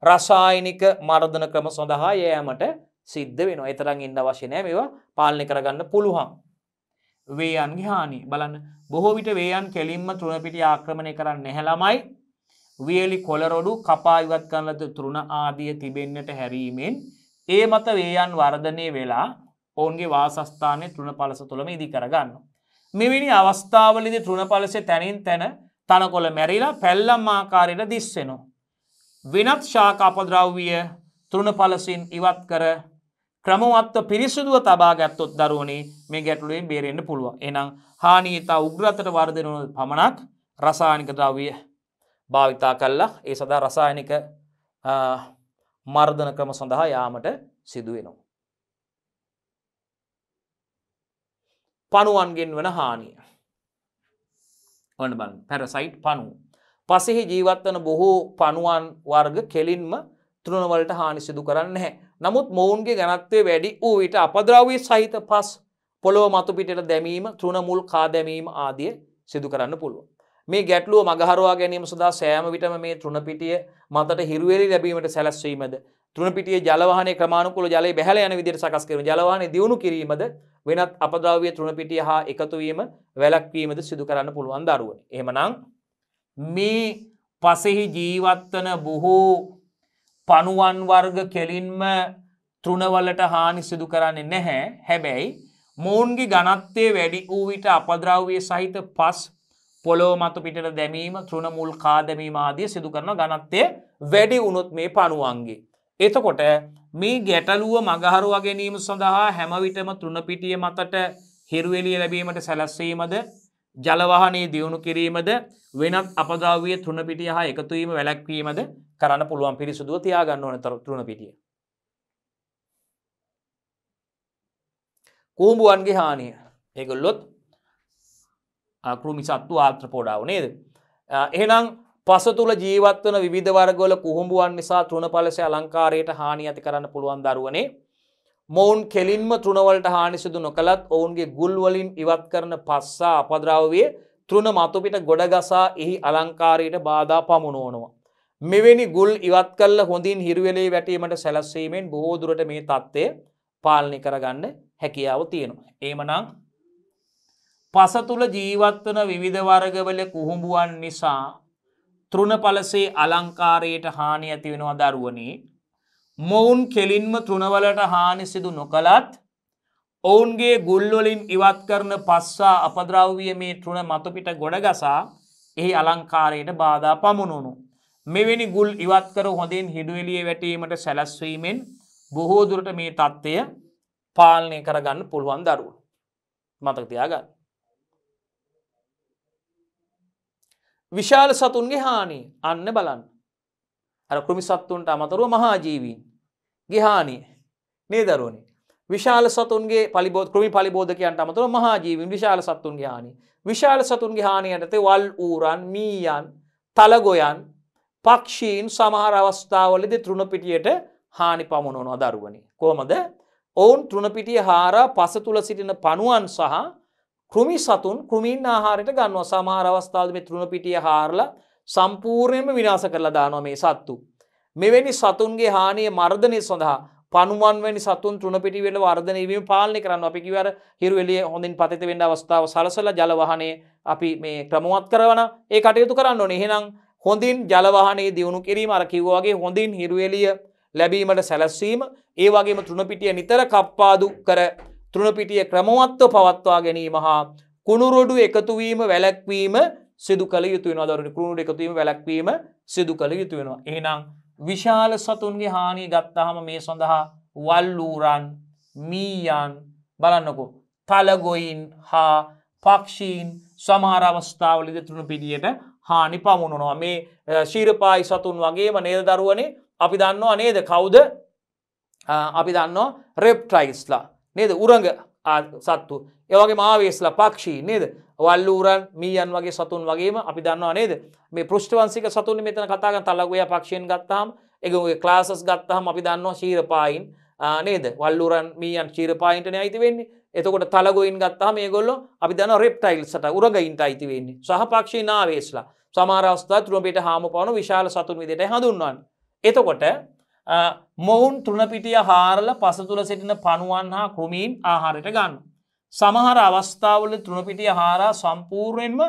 රසායනික මර්ධන ක්‍රම සඳහා යෑමට සිද්ධ වෙන එතරන් ඉන්න වශනය මේවා පාලනය කරගන්න පුළුවන්. වේයන්ගේ හානි බලන්න බොහෝ විට වේයන් කෙලින්ම තුනපිටි ආක්‍රමණය කරන්න නැහැළමයි වියලි කොලරොඩු කපායවත් කරලද තුරුණ ආදිය තිබෙන්නට හැරීමෙන් ඒ මත වේයන් වර්ධනය වෙලා ඔවුන්ගේ වාසස්ථානය තෘණ පලස තුළම ඉදි කරගන්න. මෙවිනි අවස්ථාවලද තෘණ පලසේ තැනින් තැන තනකොළ මැරිලා පැල්ලම් ආකාරයට දිස්වෙනවා. වෙනත් ශාකාපද්‍රව්විය තෘණ පලසින් ඉවත් කර ක්‍රමවත්ව පිරිසුදුව තබා ගැත්තොත් දරුවනේ මේ ගැටලුවෙන් බේරෙන්න්න පුළුව. එනම් හානීතා උග්‍රතට වර්ධනු පමණක් රසානික ද්‍රව්විය භාවිතා කල්ලා ඒ සදා රසායනික මර්ධන ක්‍රම සඳහා යාමට සිදුවෙනවා. පනුවන්ගෙන් වන හානිය. වනබන් පැරසයිට් පනුව. පසෙහි ජීවත්වන බොහෝ පනුවන් වර්ග කෙලින්ම තෘණවලට හානි සිදු කරන්න හැ. නමුත් මොවුන්ගේ ගැනත්වේ වැඩි වූ විට අපද්‍රවී සහිත පස් පොළොව මතුපිටට දැමීම තෘණමුල් කා දැමීම ආදිය සිදු කරන්න පුළුව. මේ ගැටලුව මගහරවා ගැනීම සදා සෑම විටම මේ තෘණපිටිය මතට හිරුවෙලි ලැබීමට සැලැස්වීමද. තෘණපිටිය ජලවාහනය ක්‍රමාණකුල ජලය බැහල යන විදිර සකස් කරන ජලවාන දියුණු කිරීමද වෙනත් අපද්‍රව්‍ය තෘණපිටිය හා එකතුවීම වැළක්වීමද සිදු කරන්න පුළුවන් දරුවන. එහෙමනම් මේ පසෙහි ජීවත්වන බොහෝ පනුවන් වර්ග කෙලින්ම තෘණවලට හානි සිදු කරන්නේ නැහැ හැබැයි මෝන්ගේ ගනත්තේ වැඩි වූ විට අපද්‍රව්‍ය සහිත පස් පොලෝ මතු පිටට දැමීම තෘණමුල් කාදැමීම ආදිය සිදු කරන ගනත්තේ වැඩි වුණොත් මේ පණුවන්ගේ. එතකොට මේ ගැටලුව මගහරුව ගැනීම සඳහා හැමවිටම තුනපිටිය මතට හිරුවෙලිය ලැබීමට සැලස්වීමද ජලවාහනයේ දියුණු කිරීමද වෙනත් අපදාවිය තුනපිටිය හා එකතුවීම වැලැක්වීමද කරන්න පුළුවන් පිරිසුදුව තියාගන්න ඕන තර තුනපිටිය. කූඹුවන්ගේ හානිය ඒගොල්ලොත් අකෘමි සත්තු ආත්‍ර පෝඩාව නේද. එහෙනම් පස තුළ ජීවත්වන විධ වර්ගවල කුහුඹුවන් නිසා තෘණපලසය අලංකාරයට හානි ඇති කරන්න පුළුවන් දරුවනේ මොවුන් කෙලින්ම තෘණවලට හානිසිදු නොකළත් ඔවුන්ගේ ගුල්වලින් ඉවත් කරන පස්සා අපද්‍රාවය තෘණ මතුපිට ගොඩගසා එහි අලංකාරයට බාධා පමුණුවනවා. මෙවැනි ගුල් ඉවත් කල්ල හොඳින් හිරුවලේ වැටීමට සැලස්සීමෙන් බොහෝදුරට මේ තත්ත්වය පාලනි කරගන්න හැකියාව තියෙනවා. ඒමනං පස තුළ ජීවත්වන විවිධ වර්ගවල කුහුඹුවන් නිසා තෘණපලසේ අලංකාරයට හානි ඇති වෙනවා දරුවනේ මොවුන් කෙලින්ම තෘණවලට හානි සිදු නොකළත් ඔවුන්ගේ ගුල්ලොලින් ඉවත් කරන පස්සා අපද්‍රව්විය මේ තෘණ මතුපිට ගොඩගසා එහි අලංකාරයට බාධා පමුණුණු. මෙවැනි ගුල් ඉවත්කර හොඳින් හිඩුවෙලිය වැටීමට සැලැස්වීමෙන් බොහෝදුරට මේ තත්ත්වය පාලනය කරගන්න පුළුවන් දරුව. මතක තියාගන්න. විශාල සතුන්ගේ හානි අන්න බලන්න. අර කෘමි සත්තුන්ට අමතරුව මහාජීවීන් ගෙහානිය නේ දරුවනි. විශාල සතුන්ගේ පලිබෝධ ක්‍රමි පලිබෝධකයන්ට අමතර මහාජීවින් විශාල සත්තුන්ගේ හානි. විශාල සතුන්ගේ හානියටත වල් ඌරන් මීයන් තලගොයන් පක්ෂීන් සමහර අවස්ථාවලද තෘුණපිටියට හානි පමුණුවනවා දරුවනි. කොමද ඔවුන් තෘුණපිටිය හාරා පස තුළ සිටින පනුවන් සහ කෘමි සතුන් කෘමීන් ආහාරයට ගන්නවා සමහර අවස්ථාවල මේ තෘණ පිටිය හාරලා සම්පූර්ණයෙන්ම විනාශ කරලා දානවා මේ සත්තු. මෙවැනි සතුන්ගේ හානිය මර්ධනය සඳහා පනුවන් වැනි සතුන් තෘණ පිටි වල වර්ධනය වීම පාලනය කරන්න අපි කිව්ව අර හිරු එළිය හොඳින් පතිත වෙන්න අවස්ථාව සලසලා ජල වාහනය අපි මේ ක්‍රමවත් කරවන ඒ කටයුතු කරන්න ඕනේ. එහෙනම් හොඳින් ජල වාහනේ දියුණු කිරීම අර කිව්වා වගේ හොඳින් හිරු එළිය ලැබීමට සැලැස්වීම ඒ වගේම තෘණ පිටිය නිතර කප්පාදු කර තෘණපිටිය ක්‍රමවත්ව පවත්වා ගැනීම හා කුණුරොඩු එකතුවීම වැලැක්වීම සිදු කළ යුතු වෙන දරන කුණුට එකතුවීම වැලැක්වීම සිදු කළ යුතු වෙනවා. එහනම් විශාල සතුන්ගේ හානී ගත්තාහම මේ සඳහා වල්ලූරන් මීයන් බලන්නකු තලගොයින් හා පක්ෂීන් සමහර අවස්ථාවලිද තුුණු පිඩියට හානි පමුණනවා මේ ශීරපායි සතුන් වගේම නේද දරුවනේ අපි දන්නවා නේද කවුද අපි දන්නවා රෙප්ටයිස්ලා නේද උරඟ සත්තු ඒවගේ මාවේස්ල පක්ෂී නේද වල්ලූරන් මීයන් වගේ සතුන් වගේම අපි දන්නවා නේද මේ පෘෂ්ටවන්සික සතුන් මෙතන කතාග තලගය පක්ෂයෙන් ගත්තාම් එක ක්ලාසස් ගත්තහම අපි දන්නවා ශීරපායින් නේද වල්ලුරන් මීයන් ශීරපායින්ටන අයිති වෙන්නේ එතකොට තලගොයින් ගත්තාම ඒගොල්ලො අපි දන රෙප්ටයිල් සට උරගයින්ට අයිති වෙන්නේ සහපක්ෂී නාවේස්ලා සමාරස්ථා තුරමට හාම පවන විශාල සතුන් විදිට හඳුන්වන් එතකොට මොවුන් තෘණපිටිය හාරල පස තුළ සිටින පනුවන් හා කෘමීන් ආහාරයට ගන්න. සමහර අවස්ථාවල තෘණපිටිය හාරා සම්පූර්යෙන්ම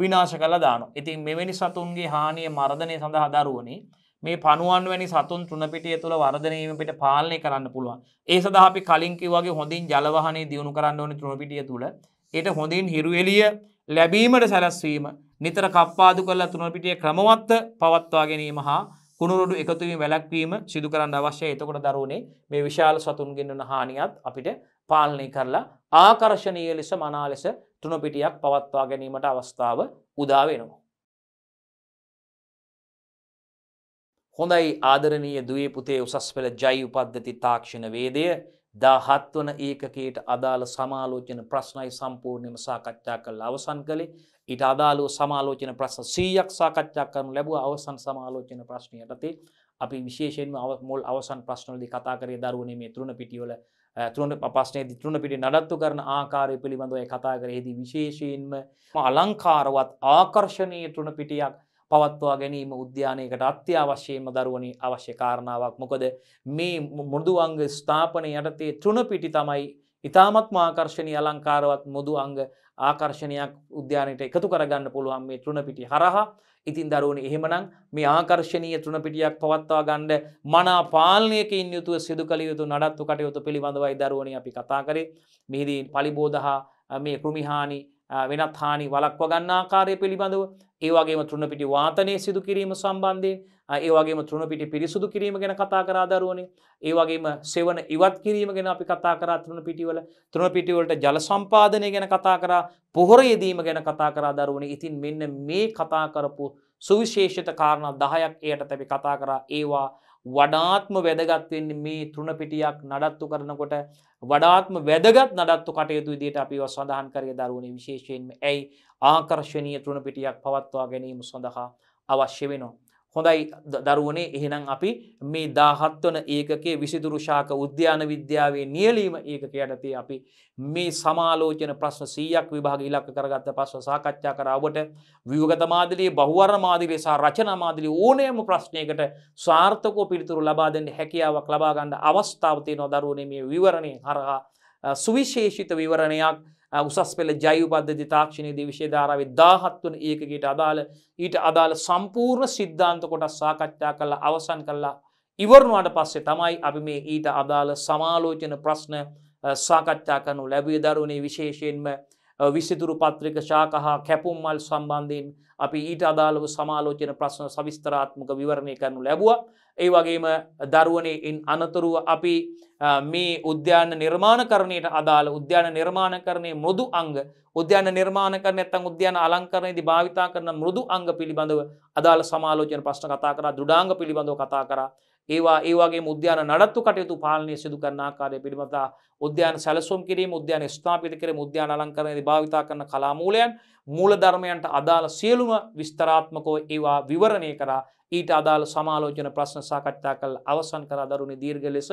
විනාශ කළ දාන. ඉතින් මෙවැනි සතුන්ගේ හානිය මර්ධනය සඳහා දරුවනේ මේ පනුවන් වැනි සතුන් තුනපිටිය තුළ වර්ධනීමට පාලනය කරන්න පුළුවන් ඒ සදහපි කලින්කි වගේ හොඳින් ජලවහනේ දියුණු කරන්න ඕන තුනපිටිය තුළ එයට හොඳින් හිරුවෙලිය ලැබීමට සැලස්වීම නිතර කප්පාදු කරලා තුනපිටිය ක්‍රමවත්ත පවත්වා ගැනීම හා කුණුරොඩු එකතුවීම වැලැක්වීම සිදු කරන්න අවශ්‍යය එතකොට දරුණේ මේ විශාල සතුන්ගෙන්න්න හානියත් අපිට පාලනය කරලා ආකර්ශණය ලෙස මනා ලෙස තුනපිටියක් පවත්වා ගැනීමට අවස්ථාව උදාවෙනවා. හොඳයි ආදරණීය දුවේ පුතේ උසස් පෙළ ජයි උපද්ධති තාක්ෂණ වේදය දාහත්වන ඒකකයට අදාළ සමාලෝචන ප්‍රශ්නයි සම්පූර්ණයම සාකච්ඡා කළ අවසන් කළේ ඊට අදාළෝ සමාලෝචන ප්‍රශ්න සීයක් සාකච්ඡා කරනු ලැබුව අවසන් සමාලෝචන ප්‍රශ්නයටතේ අපි විශේෂෙන් මුල් අවසන් ප්‍රශ්නලදි කතා කරේ දරුවන මේ තරුණ පිටියවල තුරන පස්නේ දිතුරන පිටි නඩත්තු කරන ආකාරය පිළිබඳව කතා කරෙහිදී විශේෂයෙන්ම අලංකාරවත් ආකර්ශණය තුරන පිටියක් පවත්වා ගැනීම උද්‍යානයකට අත්‍යවශ්‍යයම දරුවනි අවශ්‍ය කාරණාවක් මොකද මේ මුෘදුවංග ස්ථාපනය යටතේ තුෘණ පිටි තමයි ඉතාමත් මාකර්ශණය අලංකාරවත් මුදු අංග ආකර්ශණයක් උද්‍යානයට එකතු කරගන්න පුළුවන් මේ තෘණපිටි හරහා ඉතින් දරුවන එහෙමනම් මේ ආකර්ශණය තෘණපිටියක් පවත්වා ගණ්ඩ මනා පාලනයකින් යුතුව සිදු කළ යුතු නඩත්තු කටයුතු පිළිබඳවයි දරුවන අපි කතා කරේ මෙහිදී පලිබෝධහා මේ කෘමිහානි වෙනත් හානි වලක්ව ගන්න ආකාරය පිළිබඳව ඒවාගේම තෘුණපිටි වාතනය සිදු කිරීම සම්බන්ධයෙන් ඒවාගේම තෘුණපිටි පිරිසුදු කිරීම ගැන කතා කරා දරුවනේ ඒවාගේම සෙවන ඉවත් කිරීම ගැන අපි කතා කරා තෘුණ පිටිවල තෘුණ පිටිවලට ජල සම්පාධනය ගැන කතා කරා පොහොර යෙදීම ගැන කතා කරා දරුවනේ ඉතින් මෙන්න මේ කතා කරපු සුවිශේෂිත කාරණ දහයක් එයට තැබි කතා කරා ඒවා වඩාත්ම වැදගත් වෙන්නේ මේ තුන පිටියක් නඩත්තු කරනකොට වඩාත්ම වැදගත් නඩත්තු කටයුතු විදිහට අපිව සඳහන් කරේ දරුවනේ විශේෂයෙන්ම ඇයි ආකර්ශනීය තුන පිටියක් පවත්වා ගැනීම සඳහා අවශ්‍ය වෙනවා හොඳයි දරුවනේ එහෙනම් අපි මේ දාහත්වන ඒකේ විසිදුරුෂාක උද්‍යාන විද්‍යාවේ නියලීම ඒකක යටතේ අපි මේ සමාලෝචන ප්‍රශ්න සීයක් විභාග ඉලක්ක කරගත්ත පස්ව සාකච්ඡා කර ඔබට වියගත මාදිලයේ බහුවර මාදිලේ සහ රචන මාදිලි ඕනෑම ප්‍රශ්නයකට ස්වාර්ථකෝ පිළිතුරු ලබා දෙන්න හැකියාවක් ලබාගන්න අවස්ථාවතියනො දරුවනේ මේ විවරණය හරහා සුවිශේෂිත විවරණයක් උසස් පෙළ ජයවබද්ධති තාක්ෂණයේදී විශේධාරාවේ දාහත්වන ඒකගේට අදාළ ඊට අදාළ සම්පූර්ණ සිද්ධාන්ත කොටස් සාකච්ඡා කරලා අවසන් කරලා ඉවරණවාට පස්සේ තමයි අපි මේ ඊට අදාළ සමාලෝචන ප්‍රශ්න සාකච්ඡා කරනු ලැබිය දරුණේ විශේෂයෙන්ම විසිතුරු පත්‍රික ශාකහා කැපුම් මල් සම්බන්ධයෙන් අපි ඊට අදාළව සමාලෝචන ප්‍රශ්න සවිස්තරාත්මක විවරණය කරනු ලැබුව. ඒ වගේම දරුවනයෙන් අනතුරුව අපි මේ උද්‍යාන නිර්මාණකරණයට අදාළ උද්‍යාන නිර්මාණකරණය මුොදු අංග උද්‍යාන නිර්මාණකරන ඇත්තන් උද්‍යාන අලංකරණයේදී භාවිතා කරන මුරුදු අංග පිළිබඳව අදාළ සමාලෝචන ප්‍රශ්න කතා කර දුඩාංග පිළිබඳව කතා කරා ඒවා ඒවාගේ උද්‍යාන නඩත්තු කටයුතු පාලනය සිදු කරන ආකාරය පිළිබඳා උද්‍යාන සැලසුම් කිරීම උද්‍යාන ස්ථාපිත කිරීම උද්‍යාන අලංකරණයේදී භාවිතා කරන කලාමූලයන් මූලධර්මයන්ට අදාළ සියලුම විස්තරාත්මකව ඒවා විවරණය කරා ඊට අදාළ සමාලෝචන ප්‍රශ්න සාකච්ඡා කළ අවසන් කරා දරුණේ දීර්ඝ ලෙස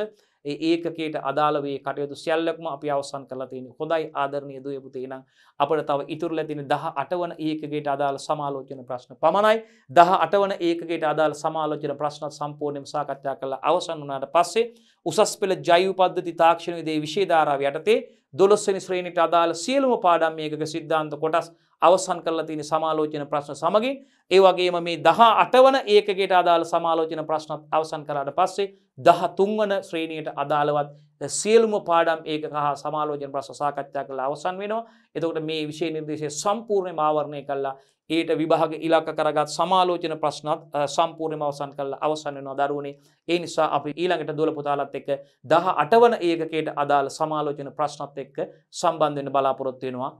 ඒ ඒකකයට අදාළව මේ කටයුතු සියල්ලක්ම අපි අවසන් කරලා තියෙනවා. හොඳයි ආදරණීය දුවේ පුතේ නම් අපිට තව ඉතුරුලා තියෙන 18 වන ඒකකයට අදාළ සමාලෝචන ප්‍රශ්න පමණයි. 18 වන ඒකකයට අදාළ සමාලෝචන ප්‍රශ්නත් සම්පූර්ණයෙන්ම සාකච්ඡා කරලා අවසන් වුණාට පස්සේ උසස් පෙළ ජෛව පද්ධති තාක්ෂණ විදේ විෂය ධාරාව යටතේ දොළොස්වනි ශ්‍රේණිට අදාළ සියලුම පාඩම් මේකක සිද්ධාන්ත කොටස් අවසන් කරලා තියෙන සමාලෝචන ප්‍රශ්න සමගින් ඒ වගේම මේ දහ අටවන ඒකගේට අදාළ සමාලෝචන ප්‍රශ්නත් අවසන් කරාට පස්සේ දහ තුන්වන ශ්‍රීණයට අදාළවත් සියලුම පාඩම් ඒක හා සමාලෝජන ප්‍රශ් සාකච්ඡා කළ අවසන් වෙනවා එතකොට මේ විෂය නිර්දේශය සම්පූර්ණය මාවරණය කල්ලා ඊට විභාග ඉලක්ක කරගත් සමාලෝචන ප්‍රශ්නත් සම්පූර්ණයම අවසන් කල්ලා අවසන් වෙනවා දරුවනේ ඒ නිසා අපි ඊළඟට දොළ පුතාලත් එක්ක දහ අටවන ඒකකයට අදාළ සමාලෝචන ප්‍රශ්නත් එක්ක සම්බන්ධ වෙන බලාපොරොත්තු වෙනවා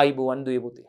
ආයිබුවන් දුවේ පුතේ